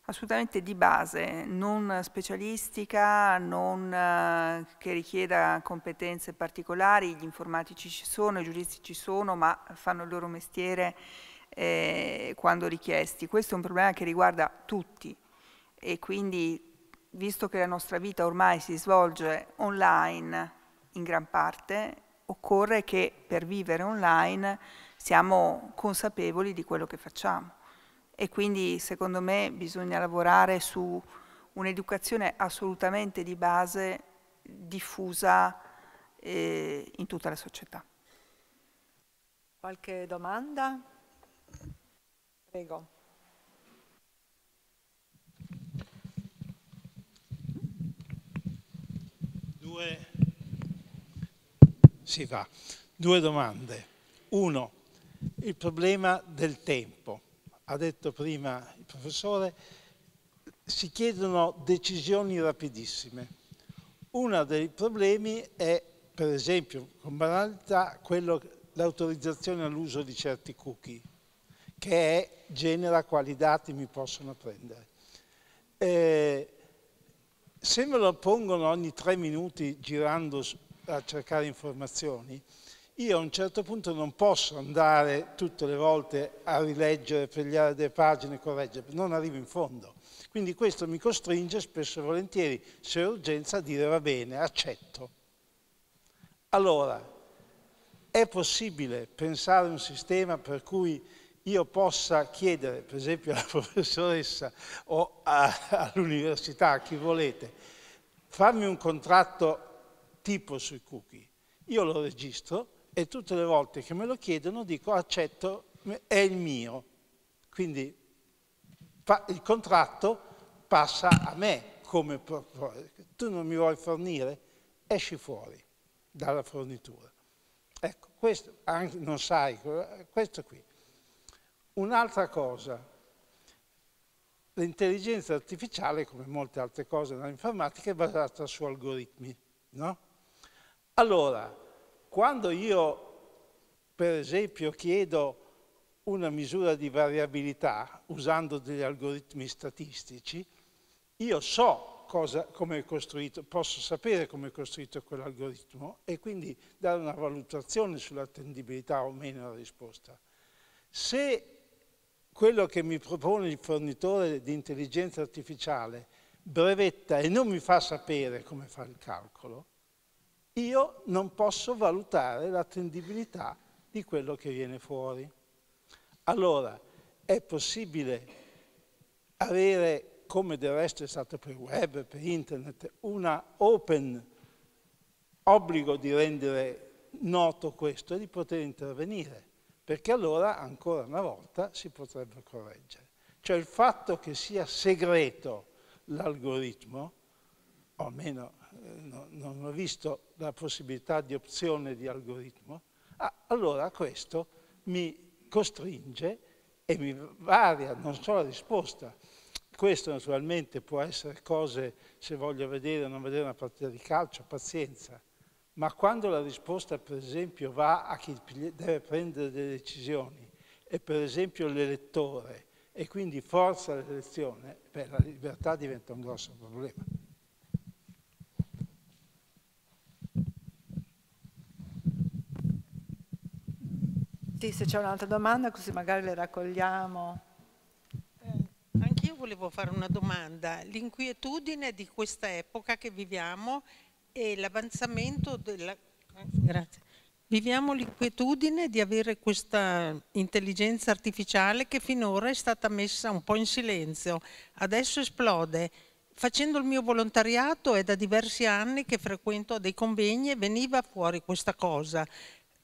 assolutamente di base, non specialistica, non eh, che richieda competenze particolari, gli informatici ci sono, i giuristi ci sono, ma fanno il loro mestiere eh, quando richiesti. Questo è un problema che riguarda tutti e quindi visto che la nostra vita ormai si svolge online in gran parte, occorre che per vivere online siamo consapevoli di quello che facciamo e quindi secondo me bisogna lavorare su un'educazione assolutamente di base diffusa eh, in tutta la società. Qualche domanda? Prego. Due, si va. Due domande. Uno, il problema del tempo ha detto prima il professore, si chiedono decisioni rapidissime. Uno dei problemi è, per esempio, con banalità, l'autorizzazione all'uso di certi cookie, che è, genera quali dati mi possono prendere. Eh, se me lo pongono ogni tre minuti girando a cercare informazioni, io a un certo punto non posso andare tutte le volte a rileggere, prendere le pagine, e correggere, non arrivo in fondo. Quindi questo mi costringe spesso e volentieri, se ho urgenza, a dire va bene, accetto. Allora, è possibile pensare un sistema per cui io possa chiedere, per esempio alla professoressa o all'università, a chi volete, farmi un contratto tipo sui cookie. Io lo registro, e tutte le volte che me lo chiedono dico accetto, è il mio. Quindi il contratto passa a me come tu non mi vuoi fornire, esci fuori dalla fornitura. Ecco, questo anche, non sai, questo qui. Un'altra cosa, l'intelligenza artificiale, come molte altre cose nell'informatica, è basata su algoritmi, no? Allora, quando io, per esempio, chiedo una misura di variabilità usando degli algoritmi statistici, io so cosa, come è costruito, posso sapere come è costruito quell'algoritmo e quindi dare una valutazione sull'attendibilità o meno alla risposta. Se quello che mi propone il fornitore di intelligenza artificiale brevetta e non mi fa sapere come fa il calcolo, io non posso valutare l'attendibilità di quello che viene fuori. Allora, è possibile avere, come del resto è stato per web, per internet, una open obbligo di rendere noto questo e di poter intervenire, perché allora ancora una volta si potrebbe correggere. Cioè il fatto che sia segreto l'algoritmo, o almeno eh, no, non ho visto la possibilità di opzione di algoritmo, ah, allora questo mi costringe e mi varia, non so la risposta. Questo naturalmente può essere cose, se voglio vedere o non vedere una partita di calcio, pazienza, ma quando la risposta per esempio va a chi deve prendere delle decisioni e per esempio l'elettore e quindi forza l'elezione, beh, la libertà diventa un grosso problema. Sì, se c'è un'altra domanda così magari le raccogliamo. Eh, anch'io volevo fare una domanda. L'inquietudine di questa epoca che viviamo e l'avanzamento della... Eh, grazie. Viviamo l'inquietudine di avere questa intelligenza artificiale che finora è stata messa un po' in silenzio, adesso esplode. Facendo il mio volontariato è da diversi anni che frequento dei convegni e veniva fuori questa cosa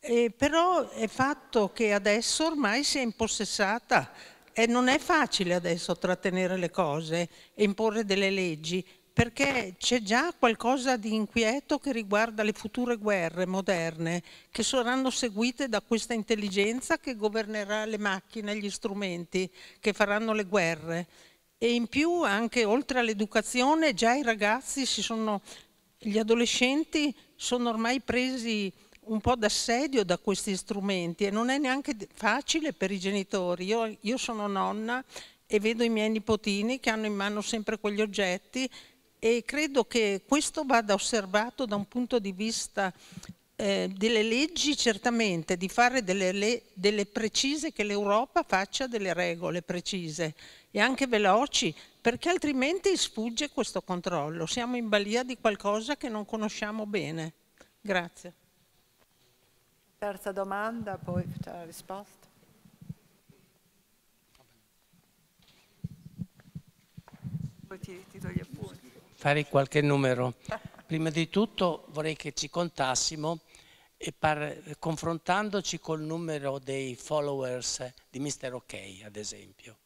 eh, però è fatto che adesso ormai si è impossessata e non è facile adesso trattenere le cose e imporre delle leggi perché c'è già qualcosa di inquieto che riguarda le future guerre moderne che saranno seguite da questa intelligenza che governerà le macchine, gli strumenti che faranno le guerre. E in più anche oltre all'educazione già i ragazzi si sono, gli adolescenti sono ormai presi un po' d'assedio da questi strumenti e non è neanche facile per i genitori. Io, io sono nonna e vedo i miei nipotini che hanno in mano sempre quegli oggetti e credo che questo vada osservato da un punto di vista eh, delle leggi certamente, di fare delle, le, delle precise, che l'Europa faccia delle regole precise e anche veloci, perché altrimenti sfugge questo controllo. Siamo in balia di qualcosa che non conosciamo bene. Grazie terza domanda, poi c'è la risposta. Poi ti, ti do gli appunti. Fare qualche numero. Prima di tutto vorrei che ci contassimo confrontandoci col numero dei followers di Mister Ok, ad esempio.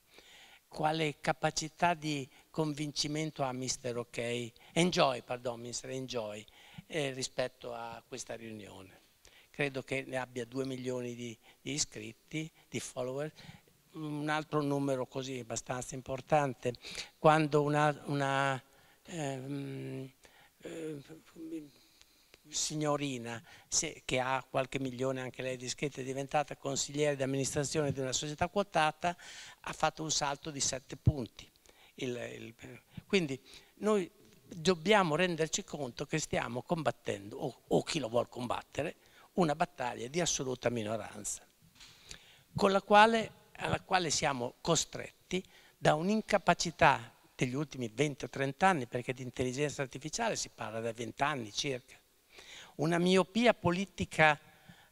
Quale capacità di convincimento ha Mister Ok, Enjoy, pardon, Mister Enjoy, eh, rispetto a questa riunione? credo che ne abbia 2 milioni di, di iscritti, di follower, un altro numero così abbastanza importante. Quando una, una ehm, eh, signorina se, che ha qualche milione anche lei di iscritti è diventata consigliere di amministrazione di una società quotata ha fatto un salto di 7 punti il, il, quindi noi dobbiamo renderci conto che stiamo combattendo o, o chi lo vuole combattere una battaglia di assoluta minoranza, quale, alla quale siamo costretti da un'incapacità degli ultimi 20 o 30 anni, perché di intelligenza artificiale si parla da 20 anni circa, una miopia politica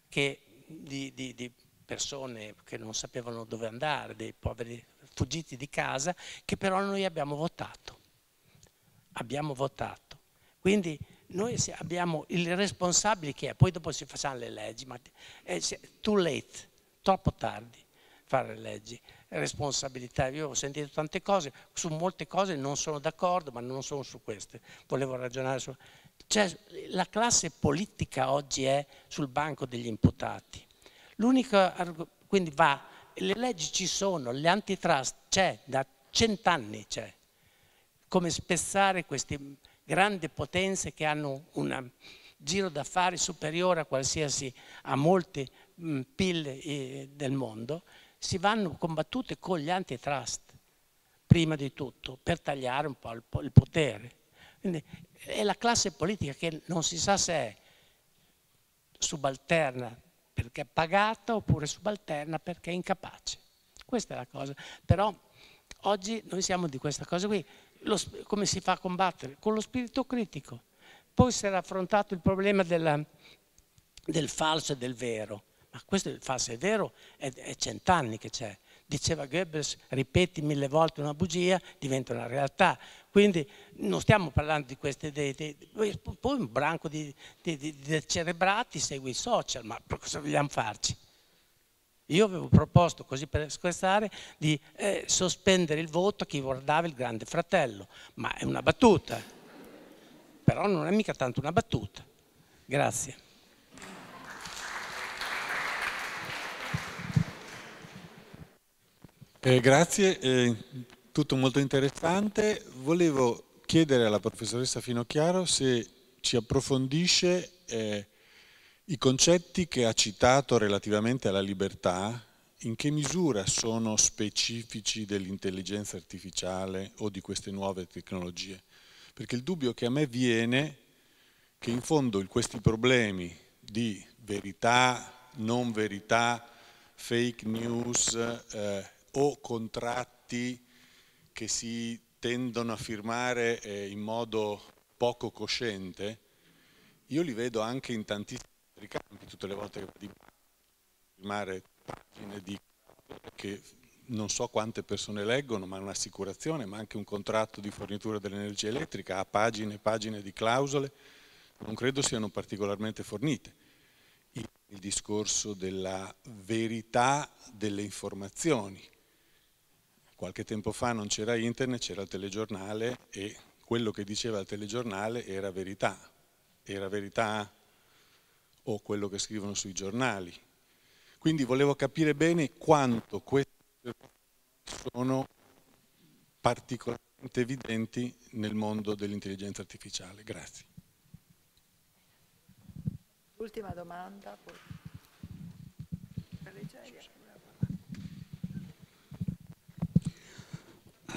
che, di, di, di persone che non sapevano dove andare, dei poveri fuggiti di casa, che però noi abbiamo votato. Abbiamo votato. Quindi noi abbiamo il responsabile che è, poi dopo si faranno le leggi, ma è eh, too late, troppo tardi fare le leggi responsabilità. Io ho sentito tante cose, su molte cose non sono d'accordo, ma non sono su queste. Volevo ragionare su... Cioè, la classe politica oggi è sul banco degli imputati. l'unico Quindi va, le leggi ci sono, le antitrust c'è, da cent'anni c'è. Come spezzare questi grandi potenze che hanno un giro d'affari superiore a qualsiasi, a molte mh, mm, PIL eh, del mondo, si vanno combattute con gli antitrust, prima di tutto, per tagliare un po' il, il potere. Quindi è la classe politica che non si sa se è subalterna perché è pagata oppure subalterna perché è incapace. Questa è la cosa. Però oggi noi siamo di questa cosa qui. Lo, come si fa a combattere? Con lo spirito critico. Poi si era affrontato il problema della, del falso e del vero. Ma questo il falso e vero è, è cent'anni che c'è. Diceva Goebbels, ripeti mille volte una bugia, diventa una realtà. Quindi non stiamo parlando di queste idee. Poi un branco di, di, di, di cerebrati segue i social, ma cosa vogliamo farci? Io avevo proposto, così per scherzare, di eh, sospendere il voto a chi guardava il grande fratello, ma è una battuta. Però non è mica tanto una battuta. Grazie. Eh, grazie, eh, tutto molto interessante. Volevo chiedere alla professoressa Finocchiaro se ci approfondisce eh, i concetti che ha citato relativamente alla libertà, in che misura sono specifici dell'intelligenza artificiale o di queste nuove tecnologie? Perché il dubbio che a me viene è che in fondo questi problemi di verità, non verità, fake news eh, o contratti che si tendono a firmare eh, in modo poco cosciente, io li vedo anche in tantissimi di campi tutte le volte che vado in mare pagine di che non so quante persone leggono, ma un'assicurazione, ma anche un contratto di fornitura dell'energia elettrica, ha pagine e pagine di clausole, non credo siano particolarmente fornite. Il discorso della verità delle informazioni. Qualche tempo fa non c'era internet, c'era il telegiornale e quello che diceva il telegiornale era verità. Era verità o quello che scrivono sui giornali. Quindi volevo capire bene quanto queste sono particolarmente evidenti nel mondo dell'intelligenza artificiale. Grazie. Ultima domanda. Poi.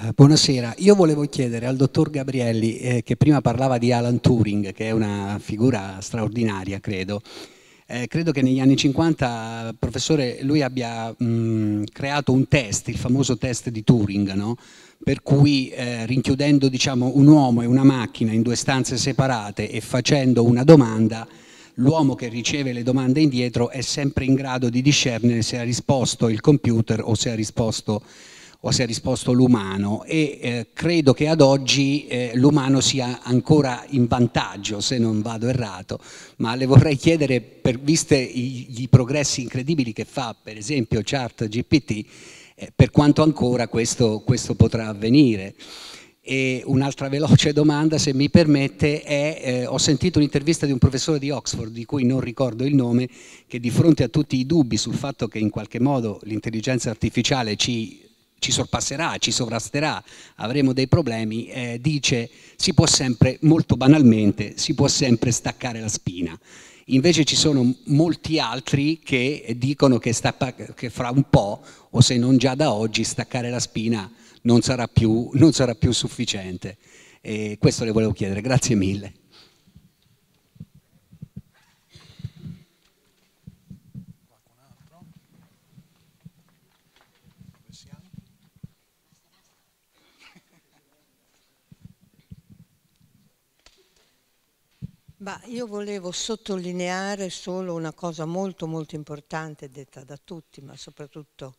Eh, buonasera, io volevo chiedere al dottor Gabrielli, eh, che prima parlava di Alan Turing, che è una figura straordinaria, credo. Eh, credo che negli anni 50, professore, lui abbia mh, mm, creato un test, il famoso test di Turing, no? per cui eh, rinchiudendo diciamo, un uomo e una macchina in due stanze separate e facendo una domanda, l'uomo che riceve le domande indietro è sempre in grado di discernere se ha risposto il computer o se ha risposto o se ha risposto l'umano e eh, credo che ad oggi eh, l'umano sia ancora in vantaggio se non vado errato, ma le vorrei chiedere, per, viste i, i progressi incredibili che fa per esempio Chart GPT, eh, per quanto ancora questo, questo potrà avvenire. E un'altra veloce domanda, se mi permette, è eh, ho sentito un'intervista di un professore di Oxford, di cui non ricordo il nome, che di fronte a tutti i dubbi sul fatto che in qualche modo l'intelligenza artificiale ci ci sorpasserà, ci sovrasterà, avremo dei problemi, eh, dice si può sempre, molto banalmente, si può sempre staccare la spina. Invece ci sono molti altri che dicono che, stappa, che fra un po', o se non già da oggi, staccare la spina non sarà più, non sarà più sufficiente. E questo le volevo chiedere, grazie mille. Ma io volevo sottolineare solo una cosa molto molto importante detta da tutti, ma soprattutto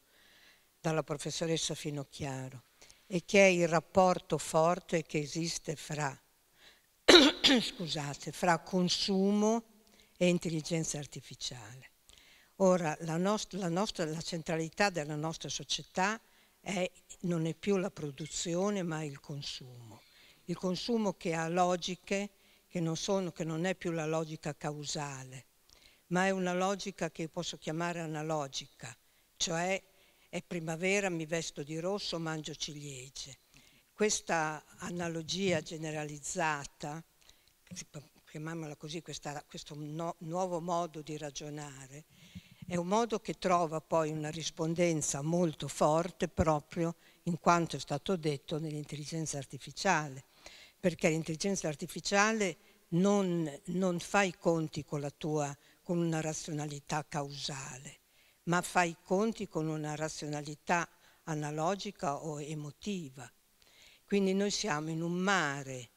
dalla professoressa Finocchiaro, e che è il rapporto forte che esiste fra, scusate, fra consumo e intelligenza artificiale. Ora, la, nostra, la, nostra, la centralità della nostra società è, non è più la produzione, ma il consumo. Il consumo che ha logiche, che non, sono, che non è più la logica causale, ma è una logica che posso chiamare analogica, cioè è primavera, mi vesto di rosso, mangio ciliegie. Questa analogia generalizzata, chiamiamola così, questa, questo no, nuovo modo di ragionare, è un modo che trova poi una rispondenza molto forte proprio in quanto è stato detto nell'intelligenza artificiale, perché l'intelligenza artificiale non, non fa i conti con la tua, con una razionalità causale, ma fa i conti con una razionalità analogica o emotiva. Quindi noi siamo in un mare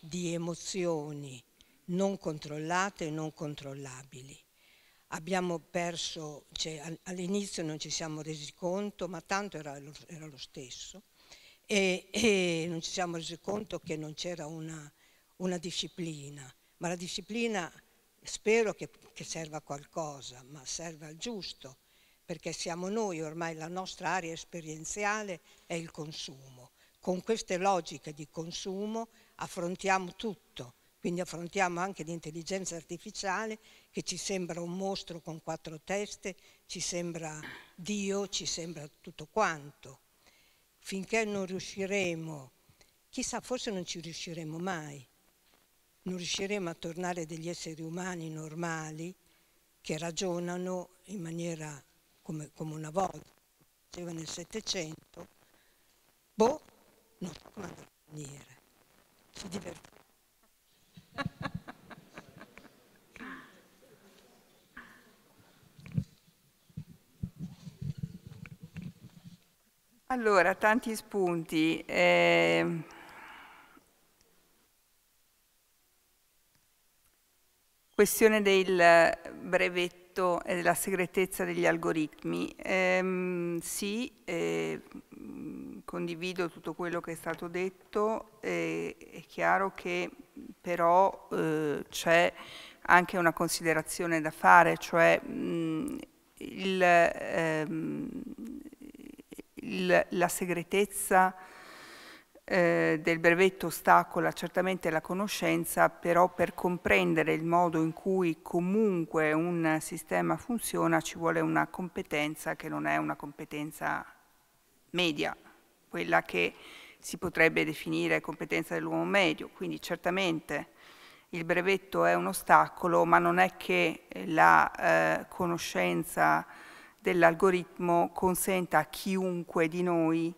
di emozioni non controllate e non controllabili. Abbiamo perso, cioè, all'inizio non ci siamo resi conto, ma tanto era lo, era lo stesso, e, e non ci siamo resi conto che non c'era una, una disciplina, ma la disciplina spero che, che, serva a qualcosa, ma serve al giusto, perché siamo noi, ormai la nostra area esperienziale è il consumo. Con queste logiche di consumo affrontiamo tutto, quindi affrontiamo anche l'intelligenza artificiale che ci sembra un mostro con quattro teste, ci sembra Dio, ci sembra tutto quanto finché non riusciremo, chissà forse non ci riusciremo mai, non riusciremo a tornare degli esseri umani normali che ragionano in maniera come, come una volta, diceva nel Settecento, boh, non so come andrà a finire, si divertirà. Allora, tanti spunti. Eh... Questione del brevetto e della segretezza degli algoritmi. Eh, sì, eh, condivido tutto quello che è stato detto, eh, è chiaro che però eh, c'è anche una considerazione da fare, cioè mh, il, ehm, il, la segretezza eh, del brevetto ostacola certamente la conoscenza, però per comprendere il modo in cui comunque un sistema funziona ci vuole una competenza che non è una competenza media, quella che si potrebbe definire competenza dell'uomo medio, quindi certamente il brevetto è un ostacolo, ma non è che la eh, conoscenza dell'algoritmo consenta a chiunque di noi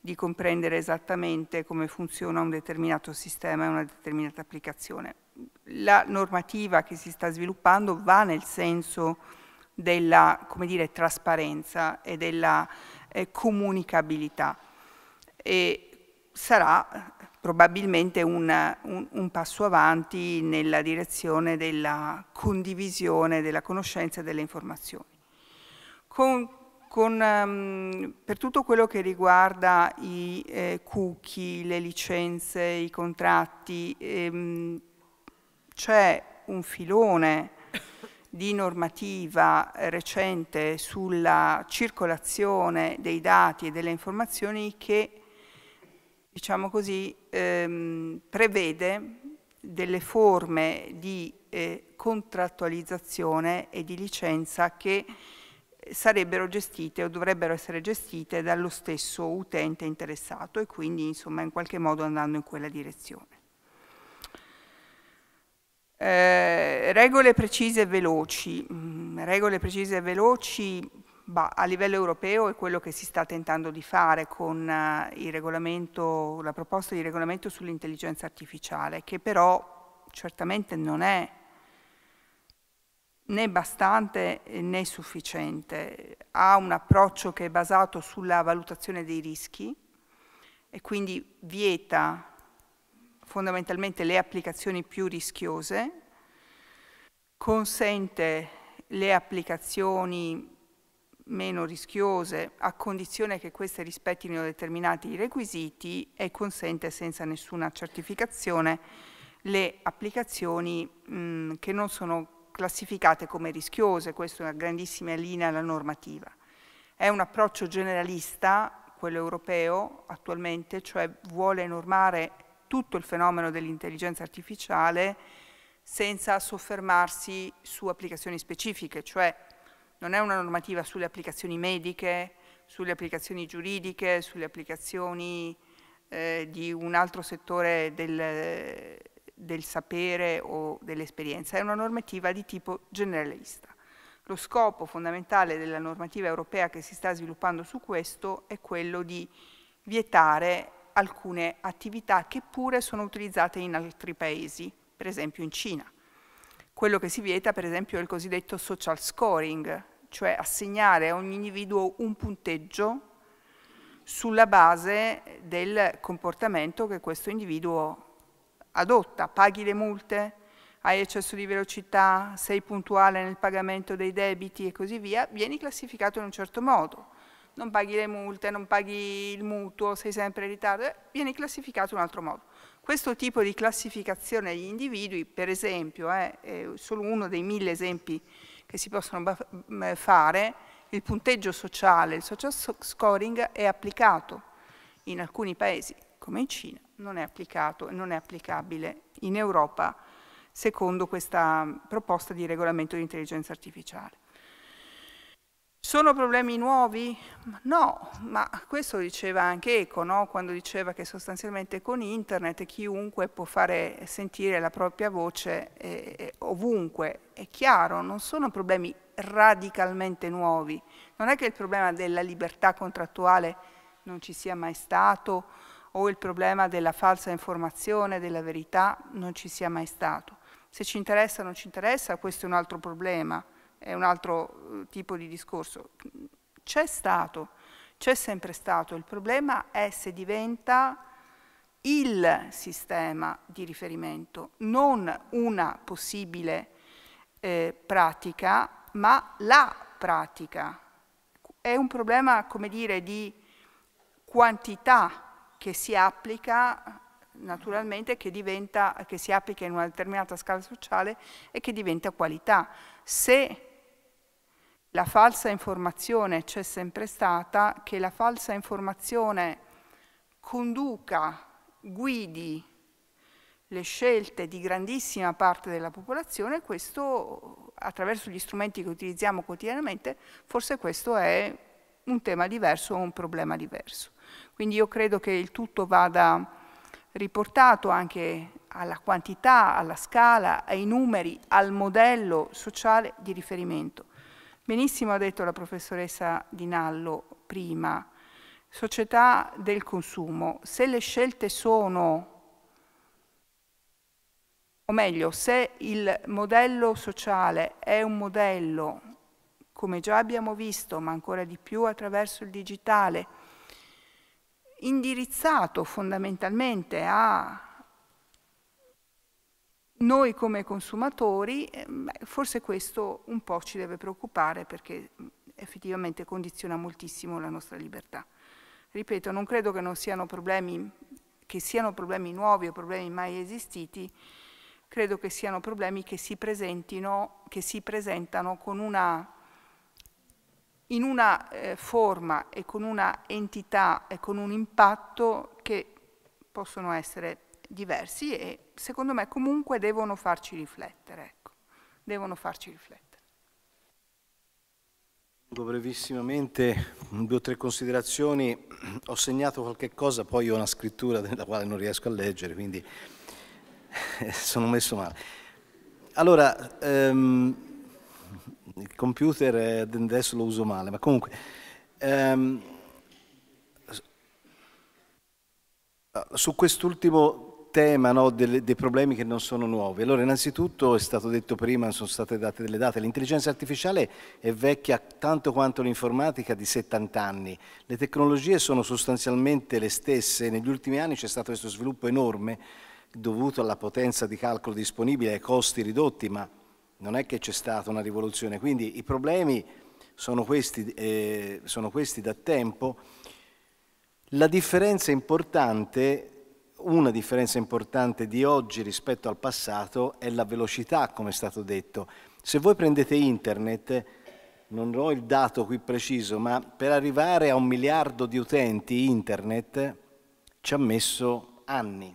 di comprendere esattamente come funziona un determinato sistema e una determinata applicazione. La normativa che si sta sviluppando va nel senso della dire, trasparenza e della eh, comunicabilità e sarà probabilmente un, un, un, passo avanti nella direzione della condivisione della conoscenza e delle informazioni con, con, um, per tutto quello che riguarda i eh, cookie, le licenze, i contratti, ehm, c'è un filone di normativa recente sulla circolazione dei dati e delle informazioni che, diciamo così, ehm, prevede delle forme di eh, contrattualizzazione e di licenza che sarebbero gestite o dovrebbero essere gestite dallo stesso utente interessato e quindi insomma in qualche modo andando in quella direzione. Eh, regole precise e veloci. Mm, regole precise e veloci bah, a livello europeo è quello che si sta tentando di fare con eh, la proposta di regolamento sull'intelligenza artificiale, che però certamente non è né bastante eh, né sufficiente, ha un approccio che è basato sulla valutazione dei rischi e quindi vieta fondamentalmente le applicazioni più rischiose, consente le applicazioni meno rischiose a condizione che queste rispettino determinati requisiti e consente senza nessuna certificazione le applicazioni mh, che non sono classificate come rischiose, questa è una grandissima linea alla normativa. È un approccio generalista, quello europeo attualmente, cioè vuole normare tutto il fenomeno dell'intelligenza artificiale senza soffermarsi su applicazioni specifiche, cioè non è una normativa sulle applicazioni mediche, sulle applicazioni giuridiche, sulle applicazioni eh, di un altro settore del, del sapere o dell'esperienza, è una normativa di tipo generalista. Lo scopo fondamentale della normativa europea che si sta sviluppando su questo è quello di vietare alcune attività che pure sono utilizzate in altri paesi, per esempio in Cina. Quello che si vieta per esempio è il cosiddetto social scoring, cioè assegnare a ogni individuo un punteggio sulla base del comportamento che questo individuo adotta, paghi le multe, hai eccesso di velocità, sei puntuale nel pagamento dei debiti e così via, vieni classificato in un certo modo. Non paghi le multe, non paghi il mutuo, sei sempre in ritardo, eh, vieni classificato in un altro modo. Questo tipo di classificazione degli individui, per esempio, eh, è solo uno dei mille esempi che si possono mm, fare, il punteggio sociale, il social scoring è applicato in alcuni paesi, come in Cina, non è applicato e non è applicabile in Europa secondo questa proposta di regolamento di intelligenza artificiale. Sono problemi nuovi? No, ma questo diceva anche Eco, no? quando diceva che sostanzialmente con internet chiunque può fare sentire la propria voce eh, eh ovunque. È chiaro, non sono problemi radicalmente nuovi. Non è che il problema della libertà contrattuale non ci sia mai stato, o il problema della falsa informazione, della verità, non ci sia mai stato. Se ci interessa o non ci interessa, questo è un altro problema, è un altro eh, tipo di discorso. C'è stato, c'è sempre stato, il problema è se diventa il sistema di riferimento, non una possibile eh, pratica, ma la pratica. È un problema, come dire, di quantità che si applica naturalmente che, diventa, che si applica in una determinata scala sociale e che diventa qualità. Se la falsa informazione c'è sempre stata, che la falsa informazione conduca, guidi le scelte di grandissima parte della popolazione, questo attraverso gli strumenti che utilizziamo quotidianamente, forse questo è un tema diverso o un problema diverso. Quindi io credo che il tutto vada riportato anche alla quantità, alla scala, ai numeri, al modello sociale di riferimento. Benissimo ha detto la professoressa Di Nallo prima, società del consumo, se le scelte sono, o meglio, se il modello sociale è un modello, come già abbiamo visto, ma ancora di più attraverso il digitale, indirizzato fondamentalmente a noi come consumatori, eh, forse questo un po' ci deve preoccupare perché effettivamente condiziona moltissimo la nostra libertà. Ripeto, non credo che, non siano, problemi, che siano problemi nuovi o problemi mai esistiti, credo che siano problemi che si, che si presentano con una in una eh, forma e con una entità e con un impatto che possono essere diversi e secondo me comunque devono farci riflettere. Ecco. Devono farci riflettere. Brevissimamente due o tre considerazioni, ho segnato qualche cosa, poi ho una scrittura della quale non riesco a leggere, quindi eh, sono messo male. Allora, ehm, il computer eh, adesso lo uso male, ma comunque... Ehm, ah, su quest'ultimo tema no, dei, dei problemi che non sono nuovi, allora innanzitutto è stato detto prima, sono state date delle date, l'intelligenza artificiale è vecchia tanto quanto l'informatica di 70 anni, le tecnologie sono sostanzialmente le stesse, negli ultimi anni c'è stato questo sviluppo enorme dovuto alla potenza di calcolo disponibile, e ai costi ridotti, ma non è che c'è stata una rivoluzione, quindi i problemi sono questi, eh, sono questi da tempo. La differenza importante una differenza importante di oggi rispetto al passato è la velocità, come è stato detto. Se voi prendete internet, non ho il dato qui preciso, ma per arrivare a un miliardo di utenti internet ci ha messo anni.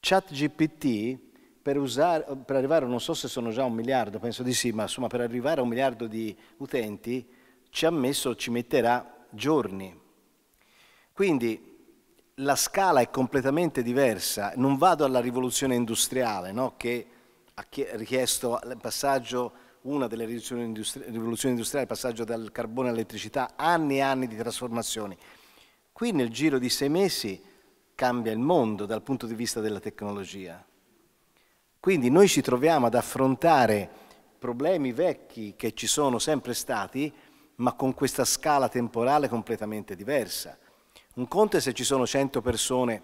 ChatGPT per, usare, per arrivare, non so se sono già un miliardo, penso di sì, ma insomma per arrivare a un miliardo di utenti ci ha messo, ci metterà giorni. Quindi la scala è completamente diversa, non vado alla rivoluzione industriale no? che ha richiesto il passaggio, una delle rivoluzioni, industri rivoluzioni industriali, il passaggio dal carbone all'elettricità, anni e anni di trasformazioni. Qui nel giro di sei mesi cambia il mondo dal punto di vista della tecnologia. Quindi noi ci troviamo ad affrontare problemi vecchi che ci sono sempre stati, ma con questa scala temporale completamente diversa. Un conto è se ci sono 100 persone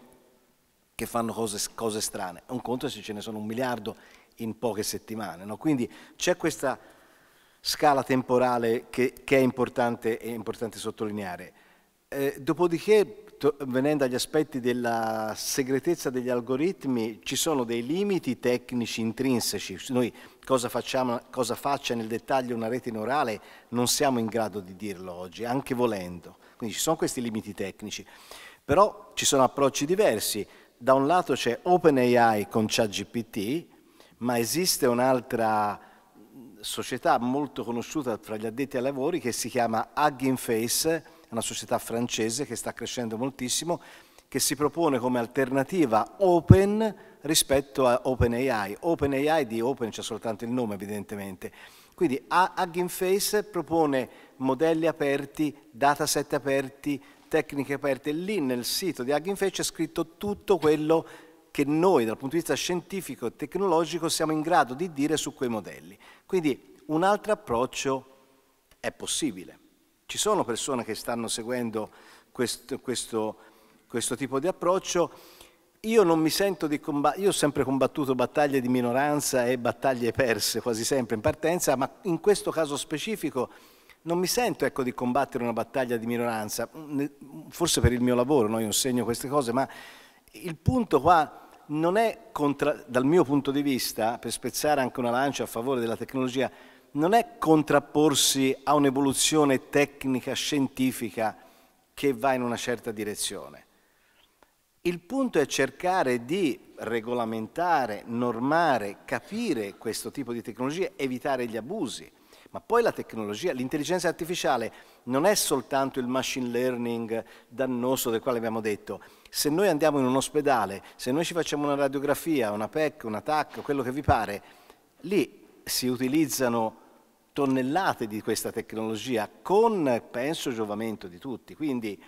che fanno cose, cose strane, un conto è se ce ne sono un miliardo in poche settimane. No? Quindi c'è questa scala temporale che, che è, importante, è, importante, sottolineare. Eh, dopodiché venendo agli aspetti della segretezza degli algoritmi, ci sono dei limiti tecnici intrinseci. Noi cosa, facciamo, cosa faccia nel dettaglio una rete neurale non siamo in grado di dirlo oggi, anche volendo. Quindi ci sono questi limiti tecnici. Però ci sono approcci diversi. Da un lato c'è OpenAI con ChatGPT, ma esiste un'altra società molto conosciuta tra gli addetti ai lavori che si chiama Hugging Face, è una società francese che sta crescendo moltissimo, che si propone come alternativa open rispetto a OpenAI. OpenAI di Open c'è soltanto il nome evidentemente. Quindi Hugging Face propone modelli aperti, dataset aperti, tecniche aperte. Lì nel sito di Hugging Face c'è scritto tutto quello che noi dal punto di vista scientifico e tecnologico siamo in grado di dire su quei modelli. Quindi un altro approccio è possibile. Ci sono persone che stanno seguendo questo, questo, questo tipo di approccio. Io non mi sento di combattere, io ho sempre combattuto battaglie di minoranza e battaglie perse quasi sempre in partenza, ma in questo caso specifico non mi sento ecco, di combattere una battaglia di minoranza, forse per il mio lavoro, no? io insegno queste cose, ma il punto qua non è, contra, dal mio punto di vista, per spezzare anche una lancia a favore della tecnologia, non è contrapporsi a un'evoluzione tecnica, scientifica che va in una certa direzione. Il punto è cercare di regolamentare, normare, capire questo tipo di tecnologie, evitare gli abusi. Ma poi la tecnologia, l'intelligenza artificiale non è soltanto il machine learning dannoso del quale abbiamo detto. Se noi andiamo in un ospedale, se noi ci facciamo una radiografia, una PEC, una TAC, quello che vi pare, lì si utilizzano tonnellate di questa tecnologia con, penso, giovamento di tutti. Quindi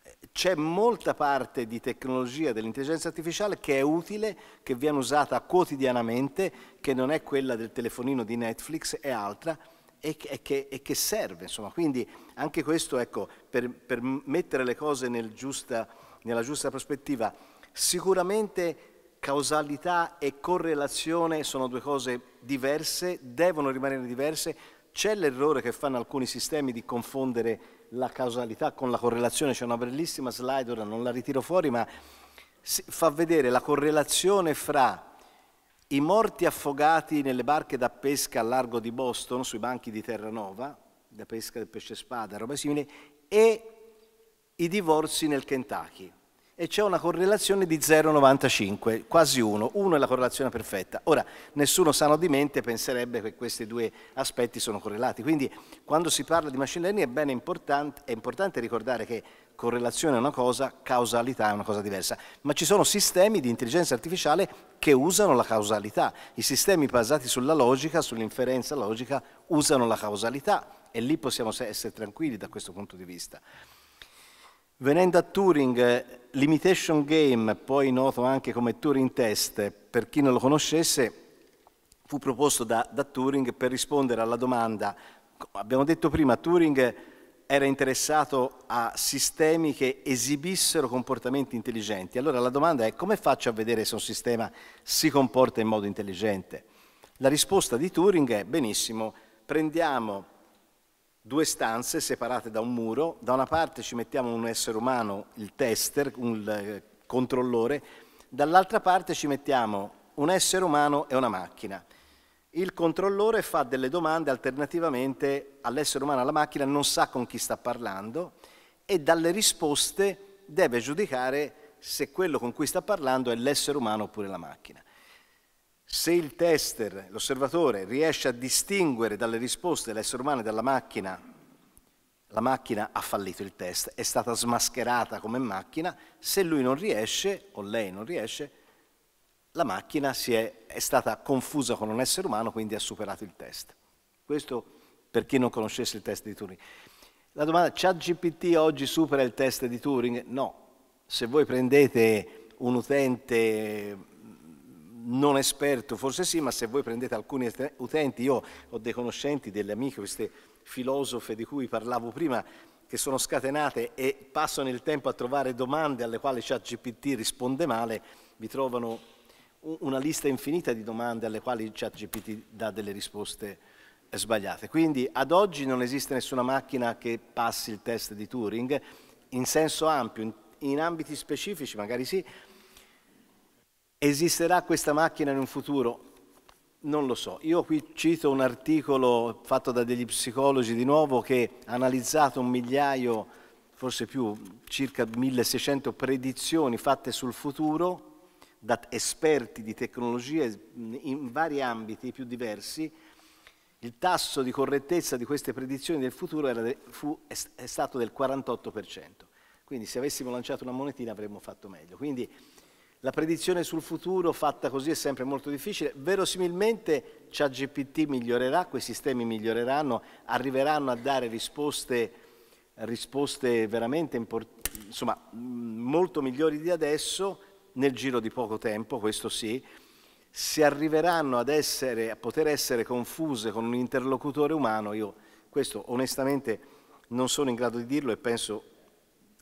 eh, c'è molta parte di tecnologia dell'intelligenza artificiale che è utile, che viene usata quotidianamente, che non è quella del telefonino di Netflix, è altra e che, e che serve. Insomma. Quindi anche questo, ecco, per, per mettere le cose nel giusta, nella giusta prospettiva, sicuramente causalità e correlazione sono due cose diverse, devono rimanere diverse. C'è l'errore che fanno alcuni sistemi di confondere la causalità con la correlazione, c'è una bellissima slide, ora non la ritiro fuori, ma fa vedere la correlazione fra i morti affogati nelle barche da pesca al largo di Boston, sui banchi di Terranova, da pesca del pesce spada, roba simile, e i divorzi nel Kentucky e c'è una correlazione di 0,95, quasi 1. 1 è la correlazione perfetta. Ora, nessuno sano di mente penserebbe che questi due aspetti sono correlati. Quindi, quando si parla di machine learning è, importante, è importante ricordare che correlazione è una cosa, causalità è una cosa diversa. Ma ci sono sistemi di intelligenza artificiale che usano la causalità. I sistemi basati sulla logica, sull'inferenza logica, usano la causalità e lì possiamo essere tranquilli da questo punto di vista. Venendo a Turing, eh, l'imitation game, poi noto anche come Turing test, per chi non lo conoscesse, fu proposto da, da Turing per rispondere alla domanda, abbiamo detto prima, Turing era interessato a sistemi che esibissero comportamenti intelligenti. Allora la domanda è come faccio a vedere se un sistema si comporta in modo intelligente? La risposta di Turing è benissimo, prendiamo due stanze separate da un muro, da una parte ci mettiamo un essere umano, il tester, un eh, controllore, dall'altra parte ci mettiamo un essere umano e una macchina. Il controllore fa delle domande alternativamente all'essere umano alla macchina, non sa con chi sta parlando e dalle risposte deve giudicare se quello con cui sta parlando è l'essere umano oppure la macchina. Se il tester, l'osservatore, riesce a distinguere dalle risposte dell'essere umano e dalla macchina, la macchina ha fallito il test, è stata smascherata come macchina, se lui non riesce o lei non riesce, la macchina è, è, stata confusa con un essere umano, quindi ha superato il test. Questo per chi non conoscesse il test di Turing. La domanda, ChatGPT oggi supera il test di Turing? No. Se voi prendete un utente non esperto, forse sì, ma se voi prendete alcuni utenti, io ho dei conoscenti, delle amiche, queste filosofe di cui parlavo prima, che sono scatenate e passano il tempo a trovare domande alle quali ChatGPT risponde male, vi trovano una lista infinita di domande alle quali ChatGPT dà delle risposte sbagliate. Quindi ad oggi non esiste nessuna macchina che passi il test di Turing in senso ampio, in, in ambiti specifici magari sì, Esisterà questa macchina in un futuro? Non lo so. Io qui cito un articolo fatto da degli psicologi di nuovo che ha analizzato un migliaio, forse più, circa 1600 predizioni fatte sul futuro da esperti di tecnologie in vari ambiti più diversi. Il tasso di correttezza di queste predizioni del futuro era, fu, è stato del 48%. Quindi se avessimo lanciato una monetina avremmo fatto meglio. Quindi la predizione sul futuro fatta così è sempre molto difficile. Verosimilmente ChatGPT migliorerà, quei sistemi miglioreranno, arriveranno a dare risposte, risposte veramente insomma, mm, molto migliori di adesso nel giro di poco tempo, questo sì. Se arriveranno ad essere, a poter essere confuse con un interlocutore umano, io questo onestamente non sono in grado di dirlo e penso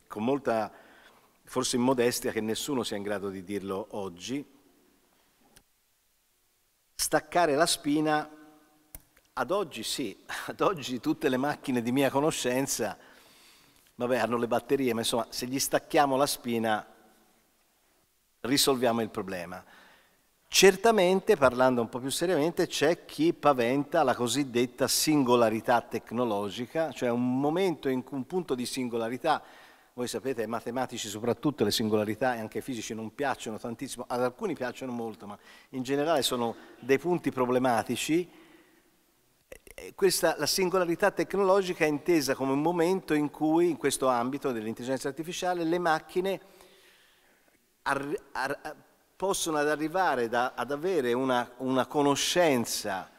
con molta forse in modestia che nessuno sia in grado di dirlo oggi, staccare la spina, ad oggi sì, ad oggi tutte le macchine di mia conoscenza, vabbè hanno le batterie, ma insomma se gli stacchiamo la spina risolviamo il problema. Certamente, parlando un po' più seriamente, c'è chi paventa la cosiddetta singolarità tecnologica, cioè un momento in cui un punto di singolarità voi sapete ai matematici soprattutto le singolarità e anche ai fisici non piacciono tantissimo, ad alcuni piacciono molto, ma in generale sono dei punti problematici. Questa, la singolarità tecnologica è intesa come un momento in cui, in questo ambito dell'intelligenza artificiale, le macchine ar, ar, possono arrivare da, ad avere una, una, conoscenza,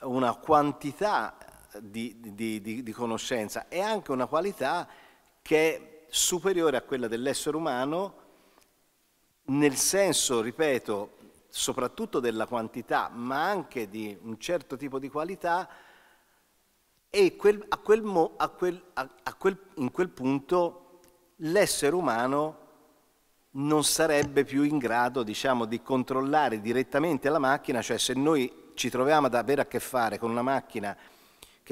una quantità di, di, di, di conoscenza e anche una qualità che superiore a quella dell'essere umano nel senso, ripeto, soprattutto della quantità, ma anche di un certo tipo di qualità, e quel, a quel a quel, a, in quel punto l'essere umano non sarebbe più in grado diciamo, di controllare direttamente la macchina, cioè se noi ci troviamo ad avere a che fare con una macchina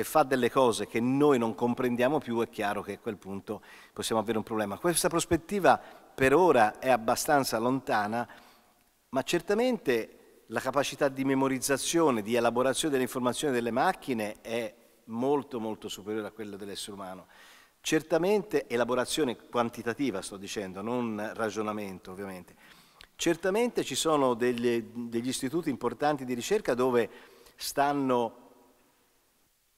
che fa delle cose che noi non comprendiamo più, è chiaro che a quel punto possiamo avere un problema. Questa prospettiva per ora è abbastanza lontana, ma certamente la capacità di memorizzazione, di elaborazione delle informazioni delle macchine è molto molto superiore a quella dell'essere umano. Certamente elaborazione quantitativa, sto dicendo, non ragionamento ovviamente. Certamente ci sono degli, degli istituti importanti di ricerca dove stanno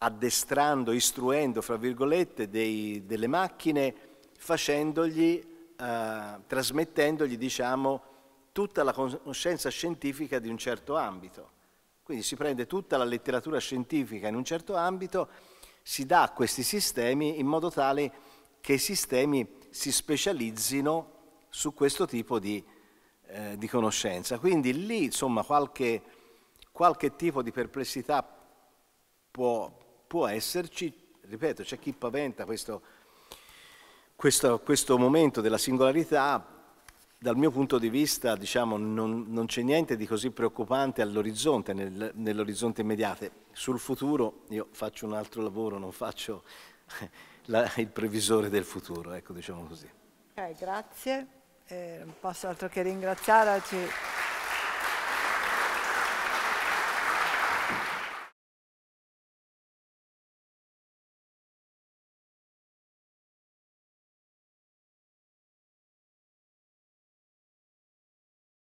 addestrando, istruendo, fra virgolette, dei, delle macchine, facendogli, eh, trasmettendogli, diciamo, tutta la conoscenza scientifica di un certo ambito. Quindi si prende tutta la letteratura scientifica in un certo ambito, si dà a questi sistemi in modo tale che i sistemi si specializzino su questo tipo di, eh, di conoscenza. Quindi lì, insomma, qualche, qualche tipo di perplessità può, può esserci, ripeto, c'è chi paventa questo, questo, questo, momento della singolarità, dal mio punto di vista diciamo, non, non c'è niente di così preoccupante all'orizzonte, nel, nell'orizzonte immediato. Sul futuro io faccio un altro lavoro, non faccio la, il previsore del futuro, ecco diciamo così. Okay, grazie, eh, non posso altro che ringraziarci.